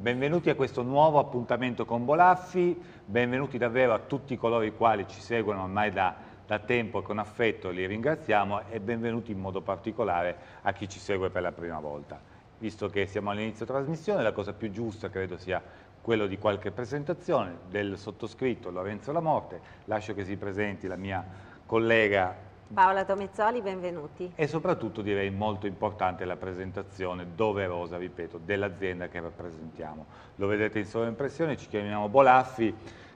Benvenuti a questo nuovo appuntamento con Bolaffi, benvenuti davvero a tutti coloro i quali ci seguono ormai da, da, tempo e con affetto li ringraziamo e benvenuti in modo particolare a chi ci segue per la prima volta. Visto che siamo all'inizio trasmissione, la cosa più giusta credo sia quello di qualche presentazione del sottoscritto Lorenzo Lamorte, lascio che si presenti la mia collega Paola Tomezzoli, benvenuti. E soprattutto direi molto importante la presentazione doverosa, ripeto, dell'azienda che rappresentiamo. Lo vedete in sovraimpressione, ci chiamiamo Bolaffi,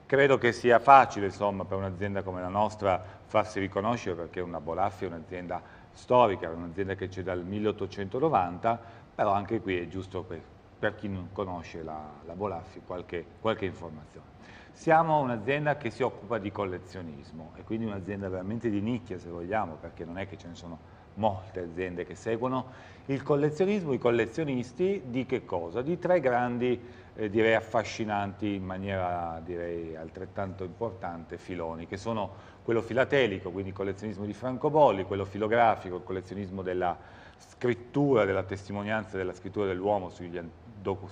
credo che sia facile insomma, per un'azienda come la nostra farsi riconoscere perché una Bolaffi è un'azienda storica, è un'azienda che c'è dal 1890, però anche qui è giusto per, per chi non conosce la, la Bolaffi qualche, qualche informazione. Siamo un'azienda che si occupa di collezionismo e quindi un'azienda veramente di nicchia se vogliamo, perché non è che ce ne sono molte aziende che seguono il collezionismo, i collezionisti di che cosa? Di tre grandi, eh, direi affascinanti in maniera direi altrettanto importante filoni, che sono quello filatelico, quindi il collezionismo di francobolli, quello filografico, il collezionismo della scrittura, della testimonianza della scrittura dell'uomo sui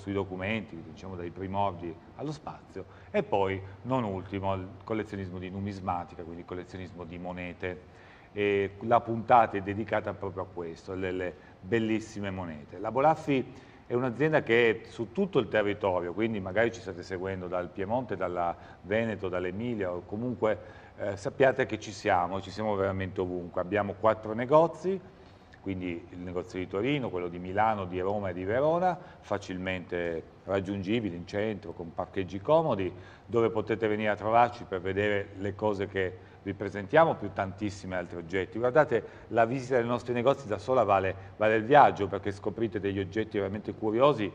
documenti, diciamo dai primordi allo spazio, e poi, non ultimo, il collezionismo di numismatica, quindi il collezionismo di monete. E la puntata è dedicata proprio a questo, alle bellissime monete. La Bolaffi è un'azienda che è su tutto il territorio, quindi magari ci state seguendo dal Piemonte, dalla Veneto, dall'Emilia o comunque eh, sappiate che ci siamo, ci siamo veramente ovunque. Abbiamo quattro negozi, quindi il negozio di Torino, quello di Milano, di Roma e di Verona, facilmente raggiungibili in centro con parcheggi comodi, dove potete venire a trovarci per vedere le cose che vi presentiamo, più tantissimi altri oggetti. Guardate, la visita dei nostri negozi da sola vale, vale il viaggio, perché scoprite degli oggetti veramente curiosi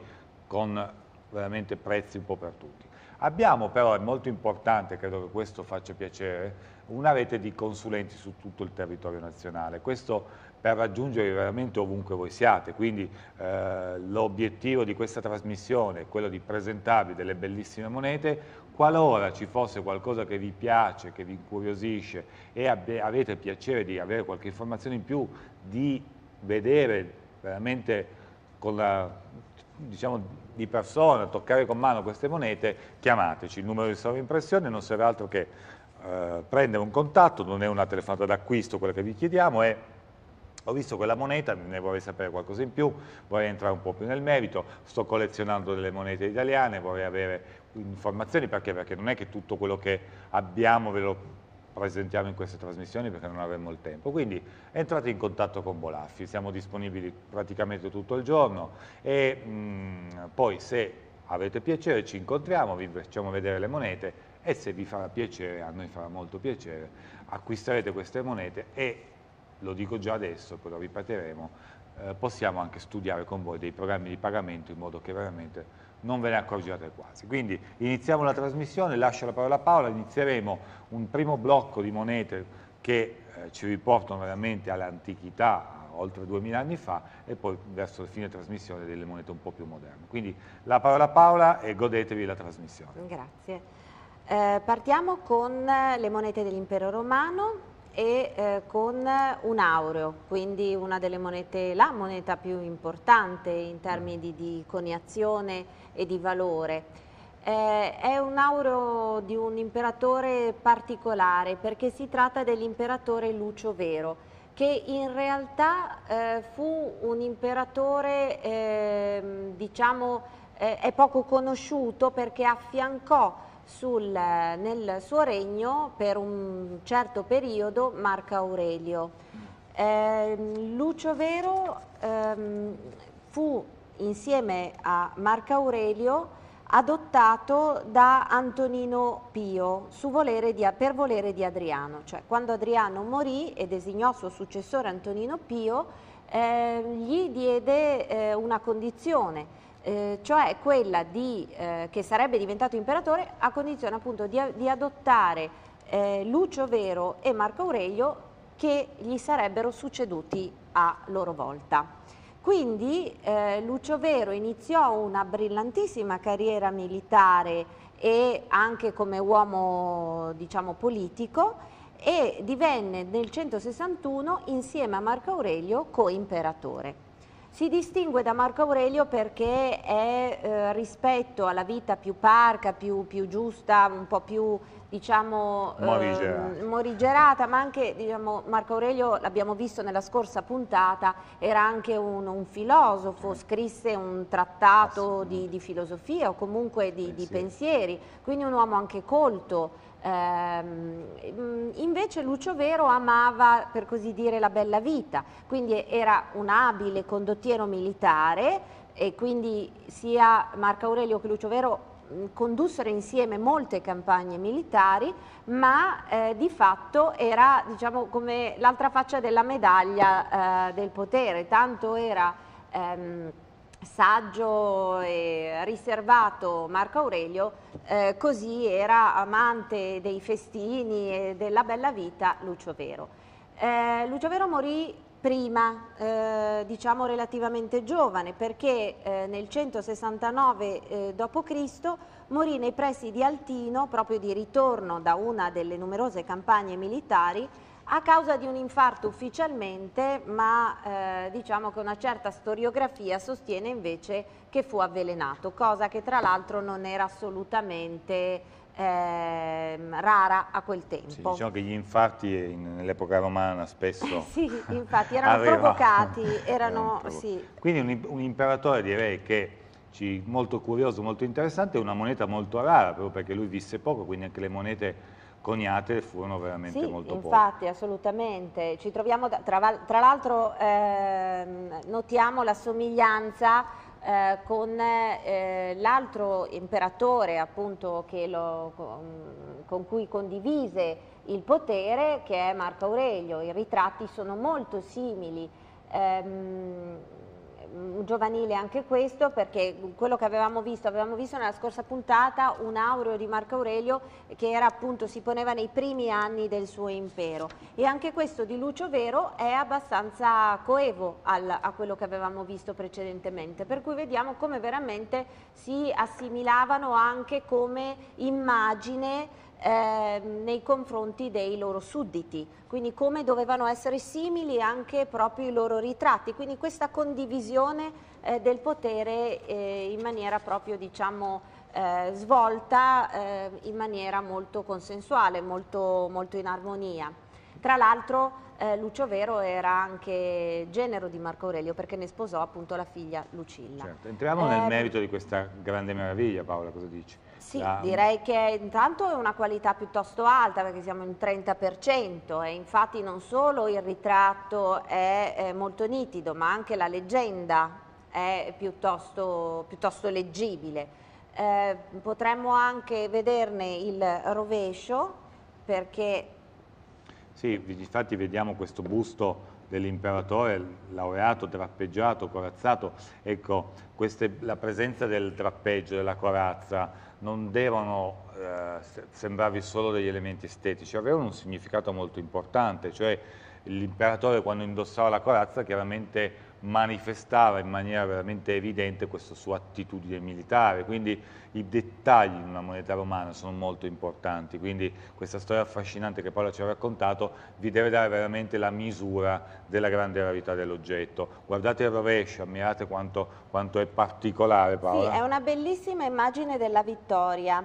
con veramente prezzi un po' per tutti. Abbiamo però, è molto importante, credo che questo faccia piacere, una rete di consulenti su tutto il territorio nazionale. Questo per raggiungere veramente ovunque voi siate. Quindi eh, l'obiettivo di questa trasmissione è quello di presentarvi delle bellissime monete. Qualora ci fosse qualcosa che vi piace, che vi incuriosisce e avete piacere di avere qualche informazione in più, di vedere veramente con la, diciamo, di persona, toccare con mano queste monete, chiamateci. Il numero di sovraimpressione non serve altro che eh, prendere un contatto, non è una telefonata d'acquisto quella che vi chiediamo, è ho visto quella moneta, ne vorrei sapere qualcosa in più, vorrei entrare un po' più nel merito, sto collezionando delle monete italiane, vorrei avere informazioni, perché? Perché non è che tutto quello che abbiamo ve lo presentiamo in queste trasmissioni perché non avremo il tempo. Quindi entrate in contatto con Bolaffi, siamo disponibili praticamente tutto il giorno e mh, mm, poi se avete piacere ci incontriamo, vi facciamo vedere le monete e se vi farà piacere, a noi farà molto piacere, acquisterete queste monete e lo dico già adesso, poi lo ripeteremo, eh, possiamo anche studiare con voi dei programmi di pagamento in modo che veramente non ve ne accorgiate quasi. Quindi iniziamo la trasmissione, lascio la parola a Paola, inizieremo un primo blocco di monete che eh, ci riportano veramente all'antichità, oltre 2000 anni fa e poi verso la fine trasmissione delle monete un po' più moderne. Quindi la parola a Paola e godetevi la trasmissione. Grazie. Eh, partiamo con le monete dell'impero romano, e eh, con un aureo, quindi una delle monete, la moneta più importante in termini di, di coniazione e di valore. Eh, è un aureo di un imperatore particolare perché si tratta dell'imperatore Lucio Vero che in realtà eh, fu un imperatore ehm, diciamo, eh, diciamo è poco conosciuto perché affiancò sul, nel suo regno per un certo periodo Marco Aurelio. Eh, Lucio Vero ehm, fu insieme a Marco Aurelio adottato da Antonino Pio volere di, per volere di Adriano, cioè quando Adriano morì e designò suo successore Antonino Pio, eh, gli diede eh, una condizione, eh, cioè quella di, eh, che sarebbe diventato imperatore a condizione appunto di, di adottare eh, Lucio Vero e Marco Aurelio che gli sarebbero succeduti a loro volta. Quindi eh, Lucio Vero iniziò una brillantissima carriera militare e anche come uomo diciamo, politico e divenne nel 161 insieme a Marco Aurelio coimperatore. Si distingue da Marco Aurelio perché è eh, rispetto alla vita più parca, più, più giusta, un po' più diciamo ehm, morigerata, eh, morigerata ma anche diciamo, Marco Aurelio l'abbiamo visto nella scorsa puntata era anche un, un filosofo sì. scrisse un trattato di, di, filosofia o comunque di, pensieri. di pensieri quindi un uomo anche colto Ehm, mm, invece Lucio Vero amava, per così dire, la bella vita, quindi era un abile condottiero militare e quindi sia Marco Aurelio che Lucio Vero mm, condussero insieme molte campagne militari, ma eh, di fatto era diciamo, come l'altra faccia della medaglia eh, del potere, tanto era... Ehm, saggio e riservato Marco Aurelio, eh, così era amante dei festini e della bella vita Lucio Vero. Eh, Lucio Vero morì prima, eh, diciamo relativamente giovane, perché eh, nel 169 eh, d.C. morì nei pressi di Altino, proprio di ritorno da una delle numerose campagne militari, a causa di un infarto ufficialmente, ma eh, diciamo che una certa storiografia sostiene invece che fu avvelenato, cosa che tra l'altro non era assolutamente ehm, rara a quel tempo. Sì, diciamo che gli infarti nell'epoca romana spesso... sì, infatti, erano arrivano. provocati. Erano, erano sì. Quindi un, un imperatore direi che molto curioso, molto interessante, è una moneta molto rara, proprio perché lui visse poco, quindi anche le monete coniate furono veramente sì, molto infatti, poche. infatti, assolutamente. Ci troviamo, tra, tra l'altro ehm, notiamo la somiglianza eh, con eh, l'altro imperatore appunto lo, con, con cui condivise il potere che è Marco Aurelio, i ritratti sono molto simili. Ehm, Mm, giovanile anche questo perché quello che avevamo visto, avevamo visto nella scorsa puntata un aureo di Marco Aurelio che era appunto si poneva nei primi anni del suo impero e anche questo di Lucio Vero è abbastanza coevo al, a quello che avevamo visto precedentemente per cui vediamo come veramente si assimilavano anche come immagine eh, nei confronti dei loro sudditi, quindi come dovevano essere simili anche proprio i loro ritratti, quindi questa condivisione eh, del potere eh, in maniera proprio diciamo eh, svolta eh, in maniera molto consensuale, molto, molto in armonia. Tra l'altro eh, Lucio Vero era anche genero di Marco Aurelio perché ne sposò appunto la figlia Lucilla. Certo. Entriamo nel ehm, merito di questa grande meraviglia Paola, cosa dici? Sì, la... direi che intanto è una qualità piuttosto alta perché siamo in 30% e infatti non solo il ritratto è, è molto nitido ma anche la leggenda è piuttosto, piuttosto leggibile. Eh, potremmo anche vederne il rovescio perché... Sì, infatti vediamo questo busto dell'imperatore laureato, drappeggiato, corazzato, ecco, queste, la presenza del drappeggio, della corazza, non devono eh, sembrarvi solo degli elementi estetici, avevano un significato molto importante, cioè l'imperatore quando indossava la corazza chiaramente manifestava in maniera veramente evidente questa sua attitudine militare, quindi i dettagli di una moneta romana sono molto importanti, quindi questa storia affascinante che Paola ci ha raccontato vi deve dare veramente la misura della grande rarità dell'oggetto. Guardate il rovescio, ammirate quanto, quanto è particolare Paola. Sì, è una bellissima immagine della vittoria.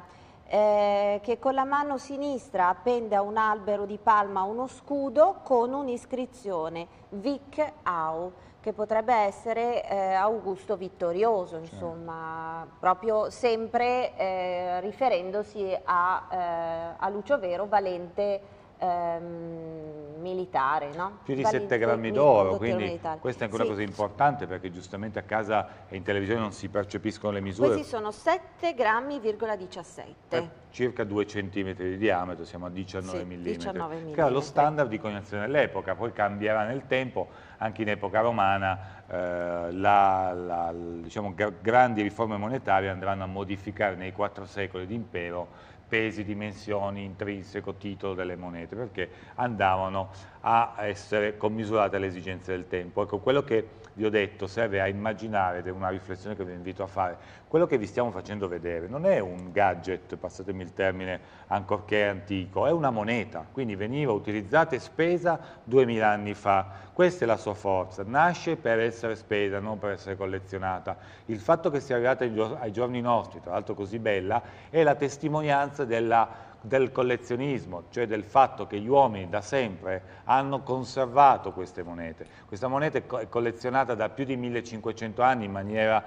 Eh, che con la mano sinistra appende a un albero di palma uno scudo con un'iscrizione Vic Au che potrebbe essere eh, Augusto Vittorioso, certo. insomma, sì. proprio sempre eh, riferendosi a, eh, a Lucio Vero, valente ehm, militare. No? Più di 7 grammi d'oro, quindi questa è ancora sì. una cosa importante perché giustamente a casa e in televisione non si percepiscono le misure. Questi sono 7 grammi,17. Eh, circa 2 cm di diametro, siamo a 19 mm. 19 Che era lo standard di coniazione dell'epoca, poi cambierà nel tempo, anche in epoca romana eh, la, la, diciamo, grandi riforme monetarie andranno a modificare nei quattro secoli di impero pesi, dimensioni, intrinseco, titolo delle monete, perché andavano a essere commisurate alle esigenze del tempo. Ecco, quello che vi ho detto serve a immaginare, ed è una riflessione che vi invito a fare, quello che vi stiamo facendo vedere non è un gadget, passatemi il termine, ancorché antico, è una moneta, quindi veniva utilizzata e spesa 2000 anni fa. Questa è la sua forza, nasce per essere spesa, non per essere collezionata. Il fatto che sia arrivata ai giorni nostri, tra l'altro così bella, è la testimonianza della del collezionismo, cioè del fatto che gli uomini da sempre hanno conservato queste monete. Questa moneta è collezionata da più di 1500 anni in maniera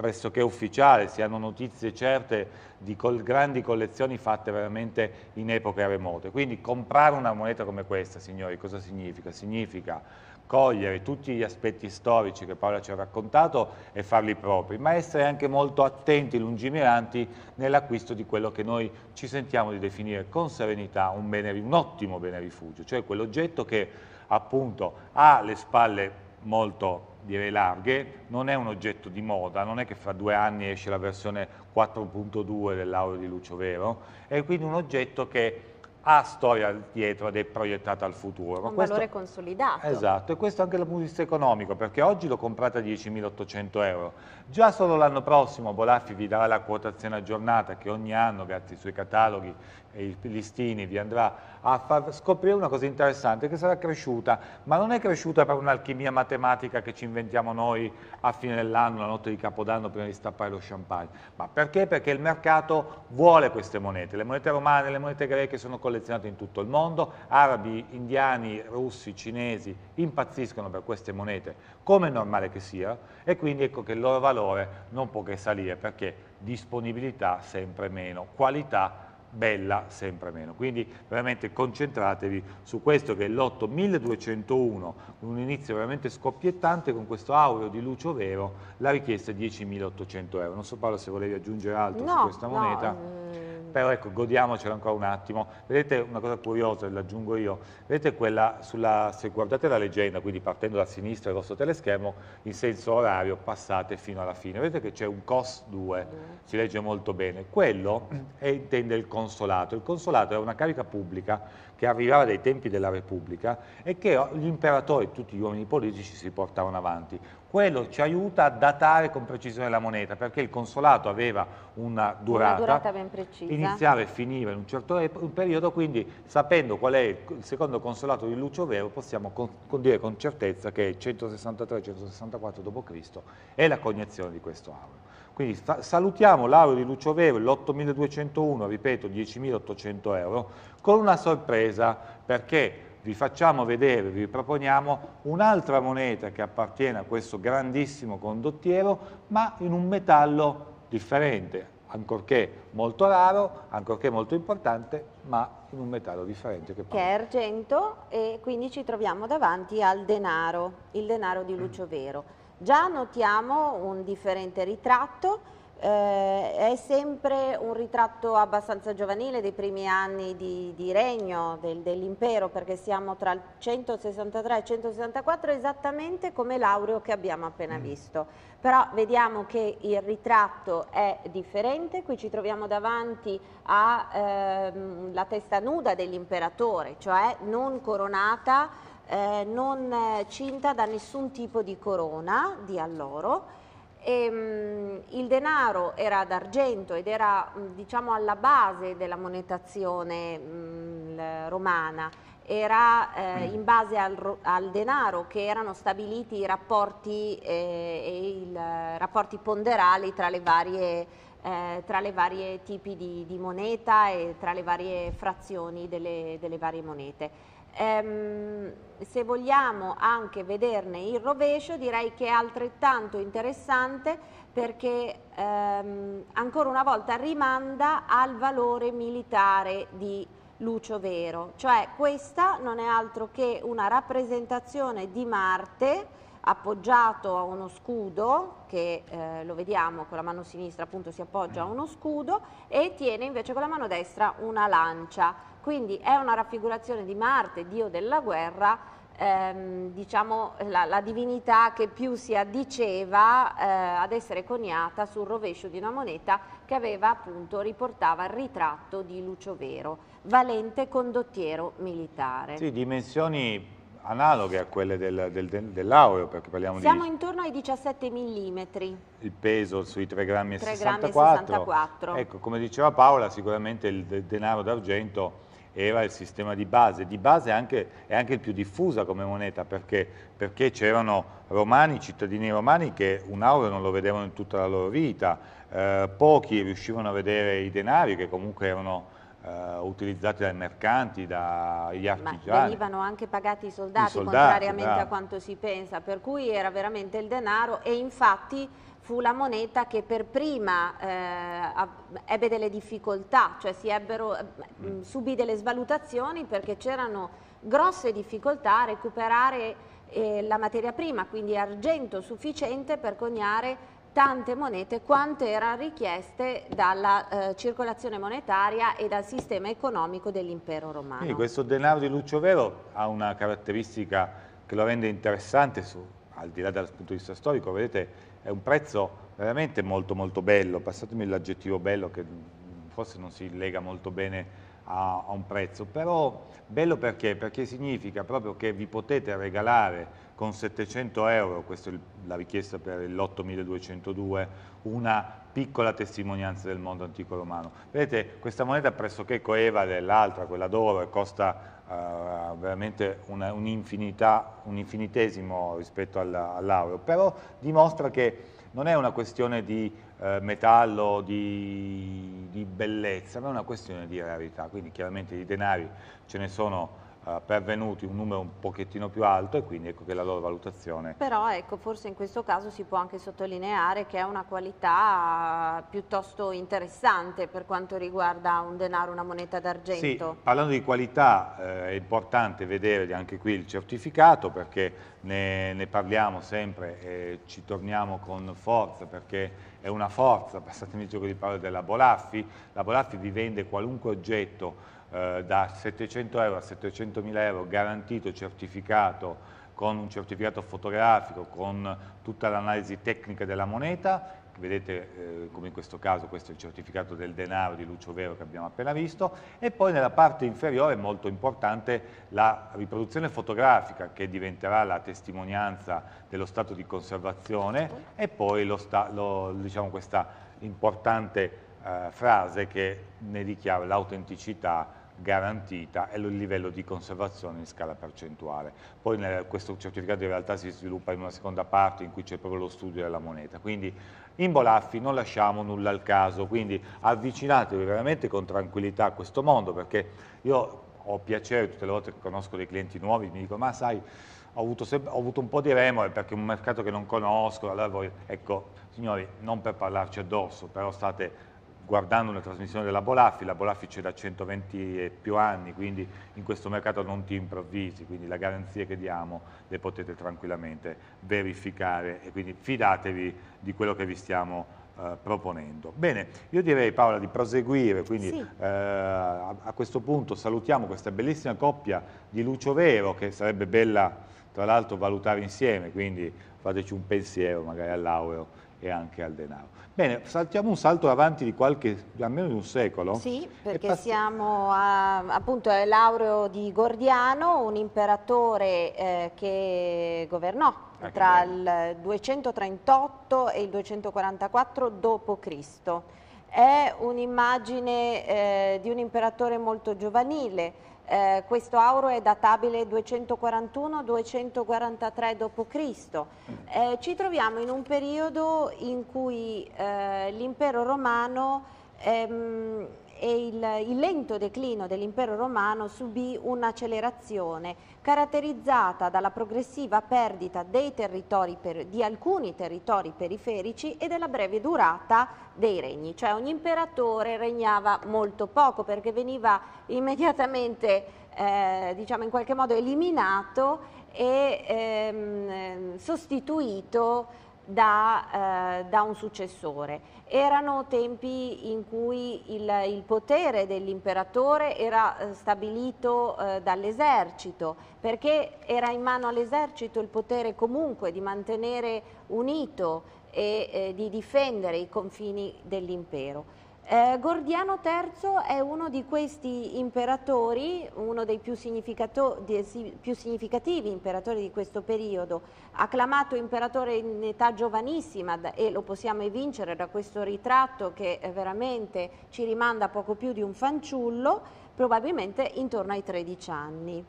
pressoché ufficiale, si hanno notizie certe di col grandi collezioni fatte veramente in epoche remote. Quindi comprare una moneta come questa, signori, cosa significa? Significa cogliere tutti gli aspetti storici che Paola ci ha raccontato e farli propri, ma essere anche molto attenti, lungimiranti nell'acquisto di quello che noi ci sentiamo di definire con serenità un, bene, un ottimo bene rifugio, cioè quell'oggetto che appunto ha le spalle molto direi larghe, non è un oggetto di moda, non è che fra due anni esce la versione 4.2 dell'Aureo di Lucio Vero, è quindi un oggetto che ha storia dietro ed è proiettata al futuro. Un questo, valore consolidato. Esatto, e questo anche dal punto di vista economico, perché oggi l'ho comprata a 10.800 euro. Già solo l'anno prossimo Bolaffi vi darà la quotazione aggiornata che ogni anno, grazie ai suoi cataloghi, e il Listini vi andrà a far scoprire una cosa interessante che sarà cresciuta, ma non è cresciuta per un'alchimia matematica che ci inventiamo noi a fine dell'anno, la notte di Capodanno prima di stappare lo champagne, ma perché? Perché il mercato vuole queste monete, le monete romane, le monete greche sono collezionate in tutto il mondo, arabi, indiani, russi, cinesi impazziscono per queste monete, come è normale che sia, e quindi ecco che il loro valore non può che salire, perché disponibilità sempre meno, qualità bella sempre meno. Quindi veramente concentratevi su questo che è l'8 1201, un inizio veramente scoppiettante con questo aureo di Lucio Vero, la richiesta è 10.800 euro. Non so Paolo se volevi aggiungere altro no, su questa moneta. No, mm, però ecco, godiamocelo ancora un attimo. Vedete una cosa curiosa, l'aggiungo io, vedete quella sulla, se guardate la leggenda, quindi partendo da sinistra del vostro teleschermo, in senso orario passate fino alla fine, vedete che c'è un COS 2, mm. si legge molto bene, quello è, intende il consolato, il consolato è una carica pubblica che arrivava dai tempi della Repubblica e che gli imperatori tutti gli uomini politici si portavano avanti. Quello ci aiuta a datare con precisione la moneta, perché il consolato aveva una durata, una durata ben precisa. iniziava e finiva in un certo periodo, quindi sapendo qual è il secondo consolato di Lucio Vero possiamo con, con dire con certezza che 163-164 d.C. è la cognizione di questo aureo. Quindi salutiamo l'aureo di Lucio Vero, l'8201, ripeto, 10.800 euro, con una sorpresa, perché vi facciamo vedere, vi proponiamo un'altra moneta che appartiene a questo grandissimo condottiero, ma in un metallo differente, ancorché molto raro, ancorché molto importante, ma in un metallo differente. Che, che, è argento e quindi ci troviamo davanti al denaro, il denaro di Lucio Vero. Già notiamo un differente ritratto, eh, è sempre un ritratto abbastanza giovanile dei primi anni di, di regno del, dell'impero perché siamo tra il 163 e il 164 esattamente come l'aureo che abbiamo appena mm. visto però vediamo che il ritratto è differente qui ci troviamo davanti alla ehm, testa nuda dell'imperatore cioè non coronata eh, non eh, cinta da nessun tipo di corona di alloro. E, ehm, mh, il denaro era d'argento ed era mh, mm, diciamo alla base della monetazione mh, mm, romana era eh, mm. in base al, al, denaro che erano stabiliti i rapporti, eh, il, rapporti ponderali tra le varie, eh, tra le varie tipi di, di, moneta e tra le varie frazioni delle, delle varie monete. Ehm, se vogliamo anche vederne il rovescio direi che è altrettanto interessante perché ehm, ancora una volta rimanda al valore militare di Lucio Vero, cioè questa non è altro che una rappresentazione di Marte appoggiato a uno scudo che eh, lo vediamo con la mano sinistra appunto si appoggia a uno scudo e tiene invece con la mano destra una lancia quindi è una raffigurazione di Marte, dio della guerra, ehm, diciamo la, la, divinità che più si addiceva eh, ad essere coniata sul rovescio di una moneta che aveva appunto riportava il ritratto di Lucio Vero, valente condottiero militare. Sì, dimensioni analoghe a quelle del, del, del, dell'aureo perché parliamo Siamo di... Siamo intorno ai 17 mm. Il peso sui 3,64 grammi e 64. Ecco, come diceva Paola, sicuramente il denaro d'argento era il sistema di base. Di base anche, è anche il più diffusa come moneta perché, c'erano romani, cittadini romani che un euro non lo vedevano in tutta la loro vita, eh, pochi riuscivano a vedere i denari che comunque erano eh, utilizzati dai mercanti, dagli artigiani. Ma venivano anche pagati i soldati, I soldati contrariamente bravo. a quanto si pensa, per cui era veramente il denaro e infatti fu la moneta che per prima eh, ebbe delle difficoltà, cioè si ebbero, eh, mm. subì delle svalutazioni perché c'erano grosse difficoltà a recuperare eh, la materia prima, quindi argento sufficiente per coniare tante monete quanto erano richieste dalla eh, circolazione monetaria e dal sistema economico dell'impero romano. Quindi questo denaro di Lucio Vero ha una caratteristica che lo rende interessante, su, al di là dal punto di vista storico, vedete è un prezzo veramente molto molto bello, passatemi l'aggettivo bello che forse non si lega molto bene a, a un prezzo, però bello perché? Perché significa proprio che vi potete regalare con 700 euro, questa è la richiesta per l'8202, una piccola testimonianza del mondo antico romano. Vedete, questa moneta pressoché coeva dell'altra, quella d'oro, e costa uh, veramente un, infinitesimo rispetto all'aureo, all però dimostra che non è una questione di eh, metallo, di, di bellezza, ma è una questione di rarità, quindi chiaramente di denari ce ne sono eh, pervenuti un numero un pochettino più alto e quindi ecco che la loro valutazione... Però ecco, forse in questo caso si può anche sottolineare che è una qualità eh, piuttosto interessante per quanto riguarda un denaro, una moneta d'argento. Sì, parlando di qualità eh, è importante vedere anche qui il certificato perché ne, ne parliamo sempre e ci torniamo con forza perché è una forza, passatemi il gioco di parole, della Bolaffi. La Bolaffi vi vende qualunque oggetto eh, da 700 euro a 700 mila euro garantito, certificato, con un certificato fotografico, con tutta l'analisi tecnica della moneta, vedete eh, come in questo caso questo è il certificato del denaro di Lucio Vero che abbiamo appena visto e poi nella parte inferiore molto importante la riproduzione fotografica che diventerà la testimonianza dello stato di conservazione e poi lo sta, lo, diciamo questa importante eh, frase che ne dichiara l'autenticità garantita e il livello di conservazione in scala percentuale. Poi nel, questo certificato in realtà si sviluppa in una seconda parte in cui c'è proprio lo studio della moneta, quindi in Bolaffi non lasciamo nulla al caso, quindi avvicinatevi veramente con tranquillità a questo mondo perché io ho piacere tutte le volte che conosco dei clienti nuovi mi dicono ma sai ho avuto, ho avuto, un po' di remore perché è un mercato che non conosco, allora voi, ecco, signori, non per parlarci addosso, però state guardando una trasmissione della Bolaffi, la Bolaffi c'è da 120 e più anni, quindi in questo mercato non ti improvvisi, quindi le garanzie che diamo le potete tranquillamente verificare e quindi fidatevi di quello che vi stiamo eh, proponendo. Bene, io direi Paola di proseguire, quindi sì. eh, a, a, questo punto salutiamo questa bellissima coppia di Lucio Vero che sarebbe bella tra l'altro valutare insieme, quindi fateci un pensiero magari all'aureo e anche al denaro. Bene, saltiamo un salto avanti di qualche, almeno di un secolo. Sì, perché siamo a, appunto è Laureo di Gordiano, un imperatore eh, che governò ah, tra il 238 e il 244 d.C. È un'immagine eh, di un imperatore molto giovanile, eh, questo auro è databile 241-243 d.C. Eh, ci troviamo in un periodo in cui eh, l'impero romano ehm, e il, il lento declino dell'impero romano subì un'accelerazione caratterizzata dalla progressiva perdita per, di alcuni territori periferici e della breve durata dei regni, cioè ogni imperatore regnava molto poco perché veniva immediatamente eh, diciamo in qualche modo eliminato e ehm, sostituito da, eh, da, un successore. Erano tempi in cui il, il potere dell'imperatore era eh, stabilito eh, dall'esercito, perché era in mano all'esercito il potere comunque di mantenere unito e eh, di difendere i confini dell'impero. Eh, Gordiano III è uno di questi imperatori, uno dei più, dei più, significativi imperatori di questo periodo, acclamato imperatore in età giovanissima e lo possiamo evincere da questo ritratto che eh, veramente ci rimanda poco più di un fanciullo, probabilmente intorno ai 13 anni.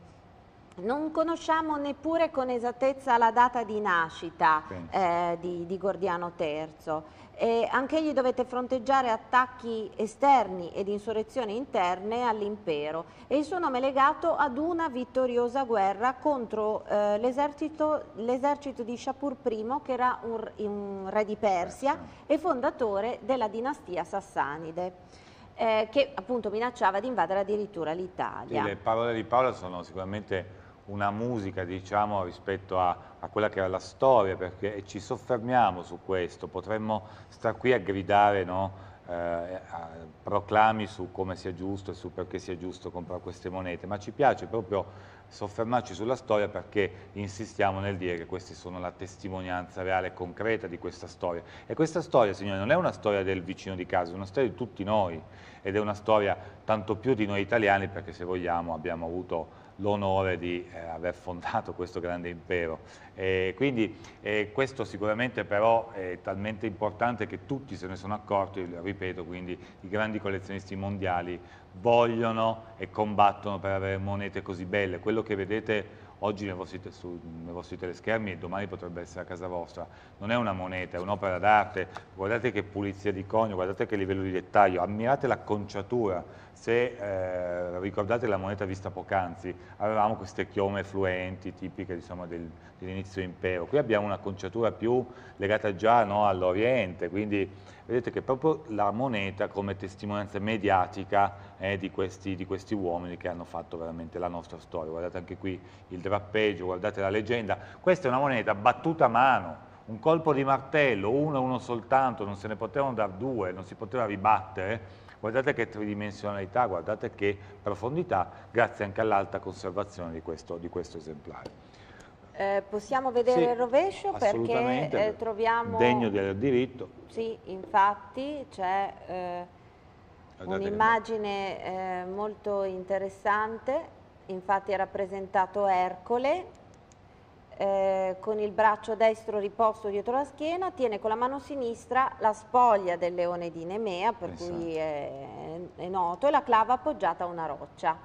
Non conosciamo neppure con esattezza la data di nascita eh, di, di Gordiano III. E anche egli dovette fronteggiare attacchi esterni ed insurrezioni interne all'impero e il suo nome è legato ad una vittoriosa guerra contro eh, l'esercito, di Shapur I che era un, un re di Persia e fondatore della dinastia sassanide. Eh, che appunto minacciava di invadere addirittura l'Italia. le parole di Paolo sono sicuramente una musica diciamo, rispetto a, a, quella che era la storia, perché ci soffermiamo su questo, potremmo star qui a gridare no, eh, a proclami su come sia giusto e su perché sia giusto comprare queste monete, ma ci piace proprio soffermarci sulla storia perché insistiamo nel dire che queste sono la testimonianza reale e concreta di questa storia. E questa storia, signori, non è una storia del vicino di casa, è una storia di tutti noi ed è una storia tanto più di noi italiani perché se vogliamo abbiamo avuto l'onore di eh, aver fondato questo grande impero. Eh, quindi eh, questo sicuramente però è talmente importante che tutti se ne sono accorti, ripeto, quindi i grandi collezionisti mondiali vogliono e combattono per avere monete così belle. Quello che vedete oggi nei vostri, su, nei vostri teleschermi e domani potrebbe essere a casa vostra, non è una moneta, è un'opera d'arte, guardate che pulizia di conio, guardate che livello di dettaglio, ammirate l'acconciatura se eh, ricordate la moneta vista poc'anzi, avevamo queste chiome fluenti tipiche diciamo, del, dell'inizio impero. Qui abbiamo una conciatura più legata già no, all'Oriente, quindi vedete che proprio la moneta come testimonianza mediatica eh, di, questi, di, questi, uomini che hanno fatto veramente la nostra storia. Guardate anche qui il drappeggio, guardate la leggenda. Questa è una moneta battuta a mano, un colpo di martello, uno e uno soltanto, non se ne potevano dar due, non si poteva ribattere guardate che tridimensionalità, guardate che profondità, grazie anche all'alta conservazione di questo, di questo esemplare. Eh, possiamo vedere sì, il rovescio perché eh, troviamo... Degno del diritto. Sì, infatti c'è eh, un'immagine eh, molto interessante, infatti è rappresentato Ercole eh, con il braccio destro riposto dietro la schiena, tiene con la mano sinistra la spoglia del leone di Nemea, per esatto. cui è, è, noto, e la clava appoggiata a una roccia.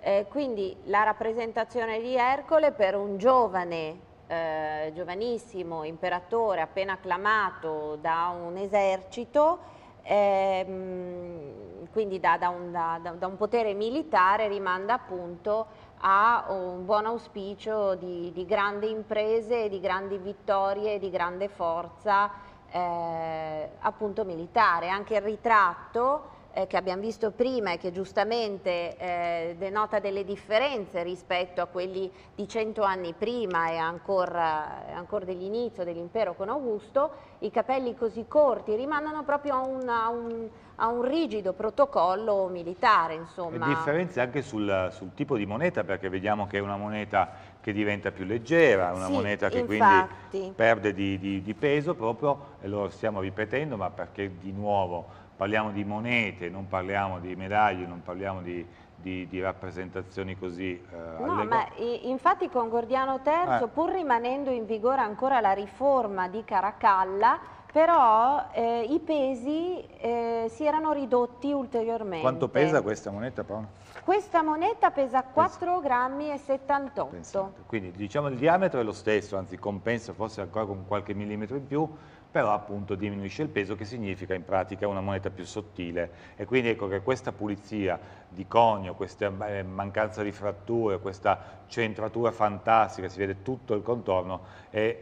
Eh, quindi la rappresentazione di Ercole per un giovane, eh, giovanissimo imperatore appena acclamato da un esercito, ehm, quindi da, da, un, da, da un potere militare, rimanda appunto a ha un buon auspicio di, di grandi imprese, di grandi vittorie, di grande forza eh, appunto militare. Anche il ritratto eh, che abbiamo visto prima e che giustamente eh, denota delle differenze rispetto a quelli di cento anni prima e ancora, ancora dell'inizio dell'impero con Augusto, i capelli così corti rimandono proprio a un, a un, a un rigido protocollo militare. Insomma. E differenze anche sul, sul tipo di moneta perché vediamo che è una moneta che diventa più leggera, una sì, moneta che infatti. quindi perde di, di, di peso proprio, e lo stiamo ripetendo, ma perché di nuovo parliamo di monete, non parliamo di medaglie, non parliamo di, di, di rappresentazioni così eh, No, ma infatti con Gordiano III, eh. pur rimanendo in vigore ancora la riforma di Caracalla, però eh, i pesi eh, si erano ridotti ulteriormente. Quanto pesa questa moneta Paolo? Questa moneta pesa 4,78 grammi. E 78. Pensate. Quindi diciamo il diametro è lo stesso, anzi compensa forse ancora con qualche millimetro in più, però appunto diminuisce il peso che significa in pratica una moneta più sottile e quindi ecco che questa pulizia di conio, questa eh, mancanza di fratture, questa centratura fantastica, si vede tutto il contorno è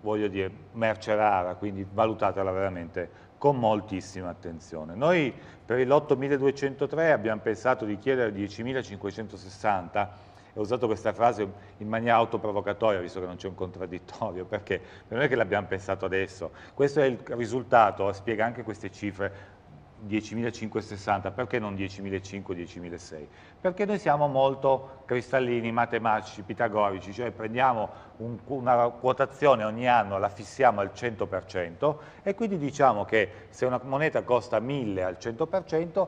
voglio dire merce rara, quindi valutatela veramente con moltissima attenzione. Noi per il lotto 1203 abbiamo pensato di chiedere 10.560 ho usato questa frase in maniera autoprovocatoria, visto che non c'è un contraddittorio, perché non è che l'abbiamo pensato adesso. Questo è il risultato, spiega anche queste cifre, 10.560, perché non 10.500, 10.600? Perché noi siamo molto cristallini, matematici, pitagorici, cioè prendiamo un, una quotazione ogni anno, la fissiamo al 100% e quindi diciamo che se una moneta costa 1.000 al 100%,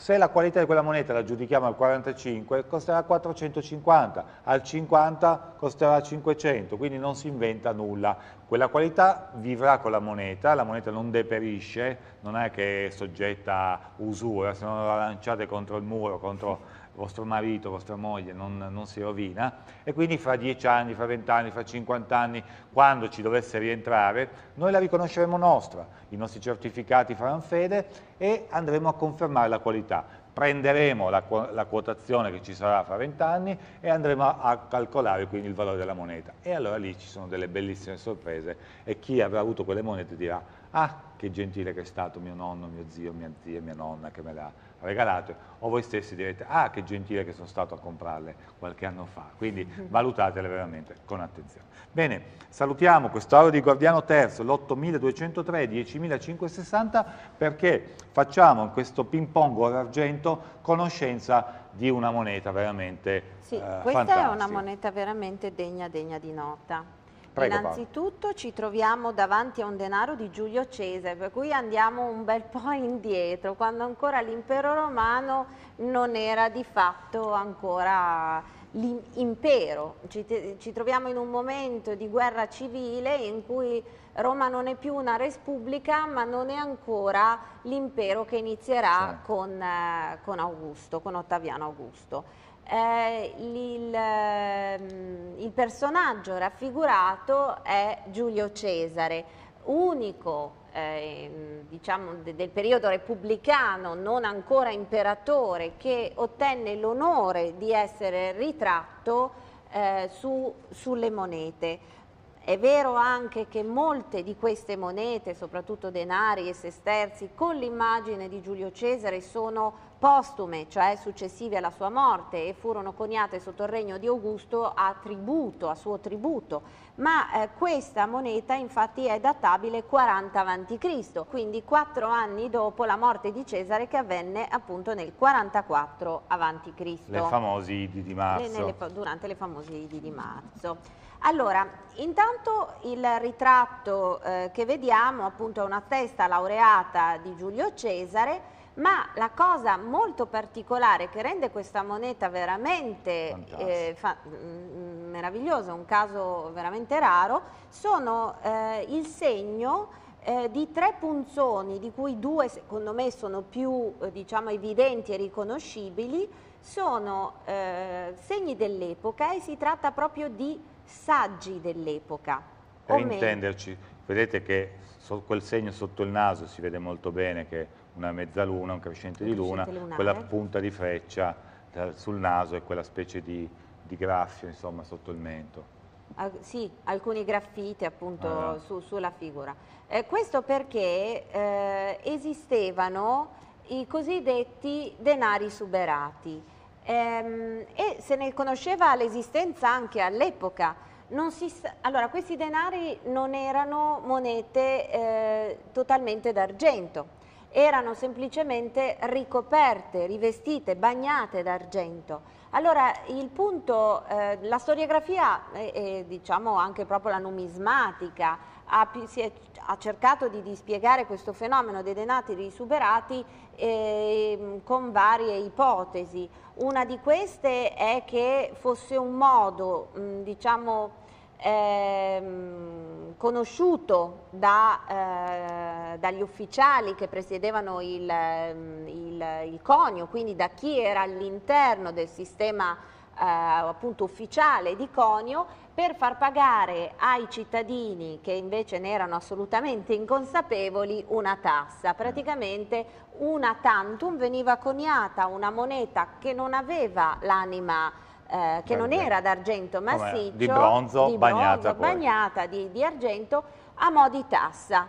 se la qualità di quella moneta la giudichiamo al 45 costerà 450, al 50 costerà 500, quindi non si inventa nulla. Quella qualità vivrà con la moneta, la moneta non deperisce, non è che è soggetta a usura, se non la lanciate contro il muro, contro vostro marito, vostra moglie non, non si rovina e quindi fra 10 anni, fra 20 anni, fra 50 anni, quando ci dovesse rientrare, noi la riconosceremo nostra, i nostri certificati faranno fede e andremo a confermare la qualità. Prenderemo la, la quotazione che ci sarà fra 20 anni e andremo a, a calcolare quindi il valore della moneta. E allora lì ci sono delle bellissime sorprese e chi avrà avuto quelle monete dirà ah che gentile che è stato mio nonno, mio zio, mia zia, mia nonna che me l'ha regalate o voi stessi direte ah che gentile che sono stato a comprarle qualche anno fa, quindi valutatele veramente con attenzione. Bene, salutiamo quest'oro di Guardiano Terzo, l'8203, 10560 perché facciamo in questo ping pong oro argento conoscenza di una moneta veramente sì, eh, questa fantastica. è una moneta veramente degna, degna di nota. Prego, Innanzitutto Paolo. ci troviamo davanti a un denaro di Giulio Cesare, per cui andiamo un bel po' indietro, quando ancora l'impero romano non era di fatto ancora l'impero. Ci, ci, troviamo in un momento di guerra civile in cui Roma non è più una respubblica ma non è ancora l'impero che inizierà sì. Certo. con, eh, con Augusto, con Ottaviano Augusto eh, il, ehm, il personaggio raffigurato è Giulio Cesare, unico eh, diciamo, de, del periodo repubblicano, non ancora imperatore, che ottenne l'onore di essere ritratto eh, su, sulle monete. È vero anche che molte di queste monete, soprattutto denari e sesterzi, con l'immagine di Giulio Cesare sono postume, cioè successive alla sua morte e furono coniate sotto il regno di Augusto a tributo, a suo tributo, ma eh, questa moneta infatti è databile 40 a.C., quindi quattro anni dopo la morte di Cesare che avvenne appunto nel 44 a.C. Le famosi di, di marzo. Le, nelle, durante le famosi di, di marzo. Allora, intanto il ritratto eh, che vediamo appunto è una testa laureata di Giulio Cesare, ma la cosa molto particolare che rende questa moneta veramente eh, mm, mm, meravigliosa, un caso veramente raro, sono eh, il segno eh, di tre punzoni, di cui due secondo me sono più eh, diciamo, evidenti e riconoscibili, sono eh, segni dell'epoca e si tratta proprio di saggi dell'epoca. Per intenderci, vedete che quel segno sotto il naso si vede molto bene che una mezzaluna, un crescente, di luna, lunare. quella punta di freccia sul naso e quella specie di, di graffio insomma, sotto il mento. Ah, sì, alcuni graffiti appunto ah, su, sulla figura. Eh, questo perché eh, esistevano i cosiddetti denari suberati ehm, e se ne conosceva l'esistenza anche all'epoca. allora, questi denari non erano monete eh, totalmente d'argento, erano semplicemente ricoperte, rivestite, bagnate d'argento. Allora il punto, eh, la storiografia e, e, diciamo anche proprio la numismatica ha, è, ha cercato di, dispiegare questo fenomeno dei denari superati eh, con varie ipotesi. Una di queste è che fosse un modo, diciamo, ehm, conosciuto da, eh, dagli ufficiali che presiedevano il, il, il conio, quindi da chi era all'interno del sistema eh, appunto ufficiale di Conio per far pagare ai cittadini che invece ne erano assolutamente inconsapevoli una tassa. Praticamente una tantum veniva coniata una moneta che non aveva l'anima eh, che non era d'argento massiccio, di bronzo, di bronzo bagnata, bagnata di, di argento, a mo' di tassa.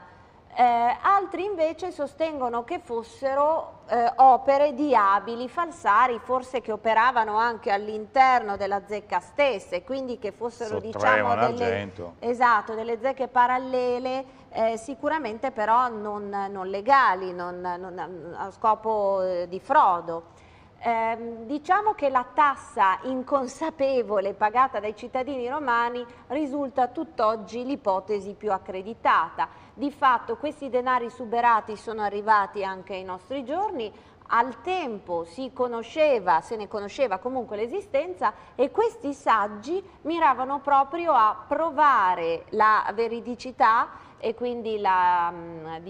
Eh, altri invece sostengono che fossero eh, opere di abili falsari, forse che operavano anche all'interno della zecca stessa e quindi che fossero diciamo, delle, esatto, delle, zecche parallele, eh, sicuramente però non, non legali, non, non, a scopo eh, di frodo. Eh, diciamo che la tassa inconsapevole pagata dai cittadini romani risulta tutt'oggi l'ipotesi più accreditata di fatto questi denari superati sono arrivati anche ai nostri giorni, al tempo si conosceva, se ne conosceva comunque l'esistenza e questi saggi miravano proprio a provare la veridicità e quindi l'autenticità la, mm,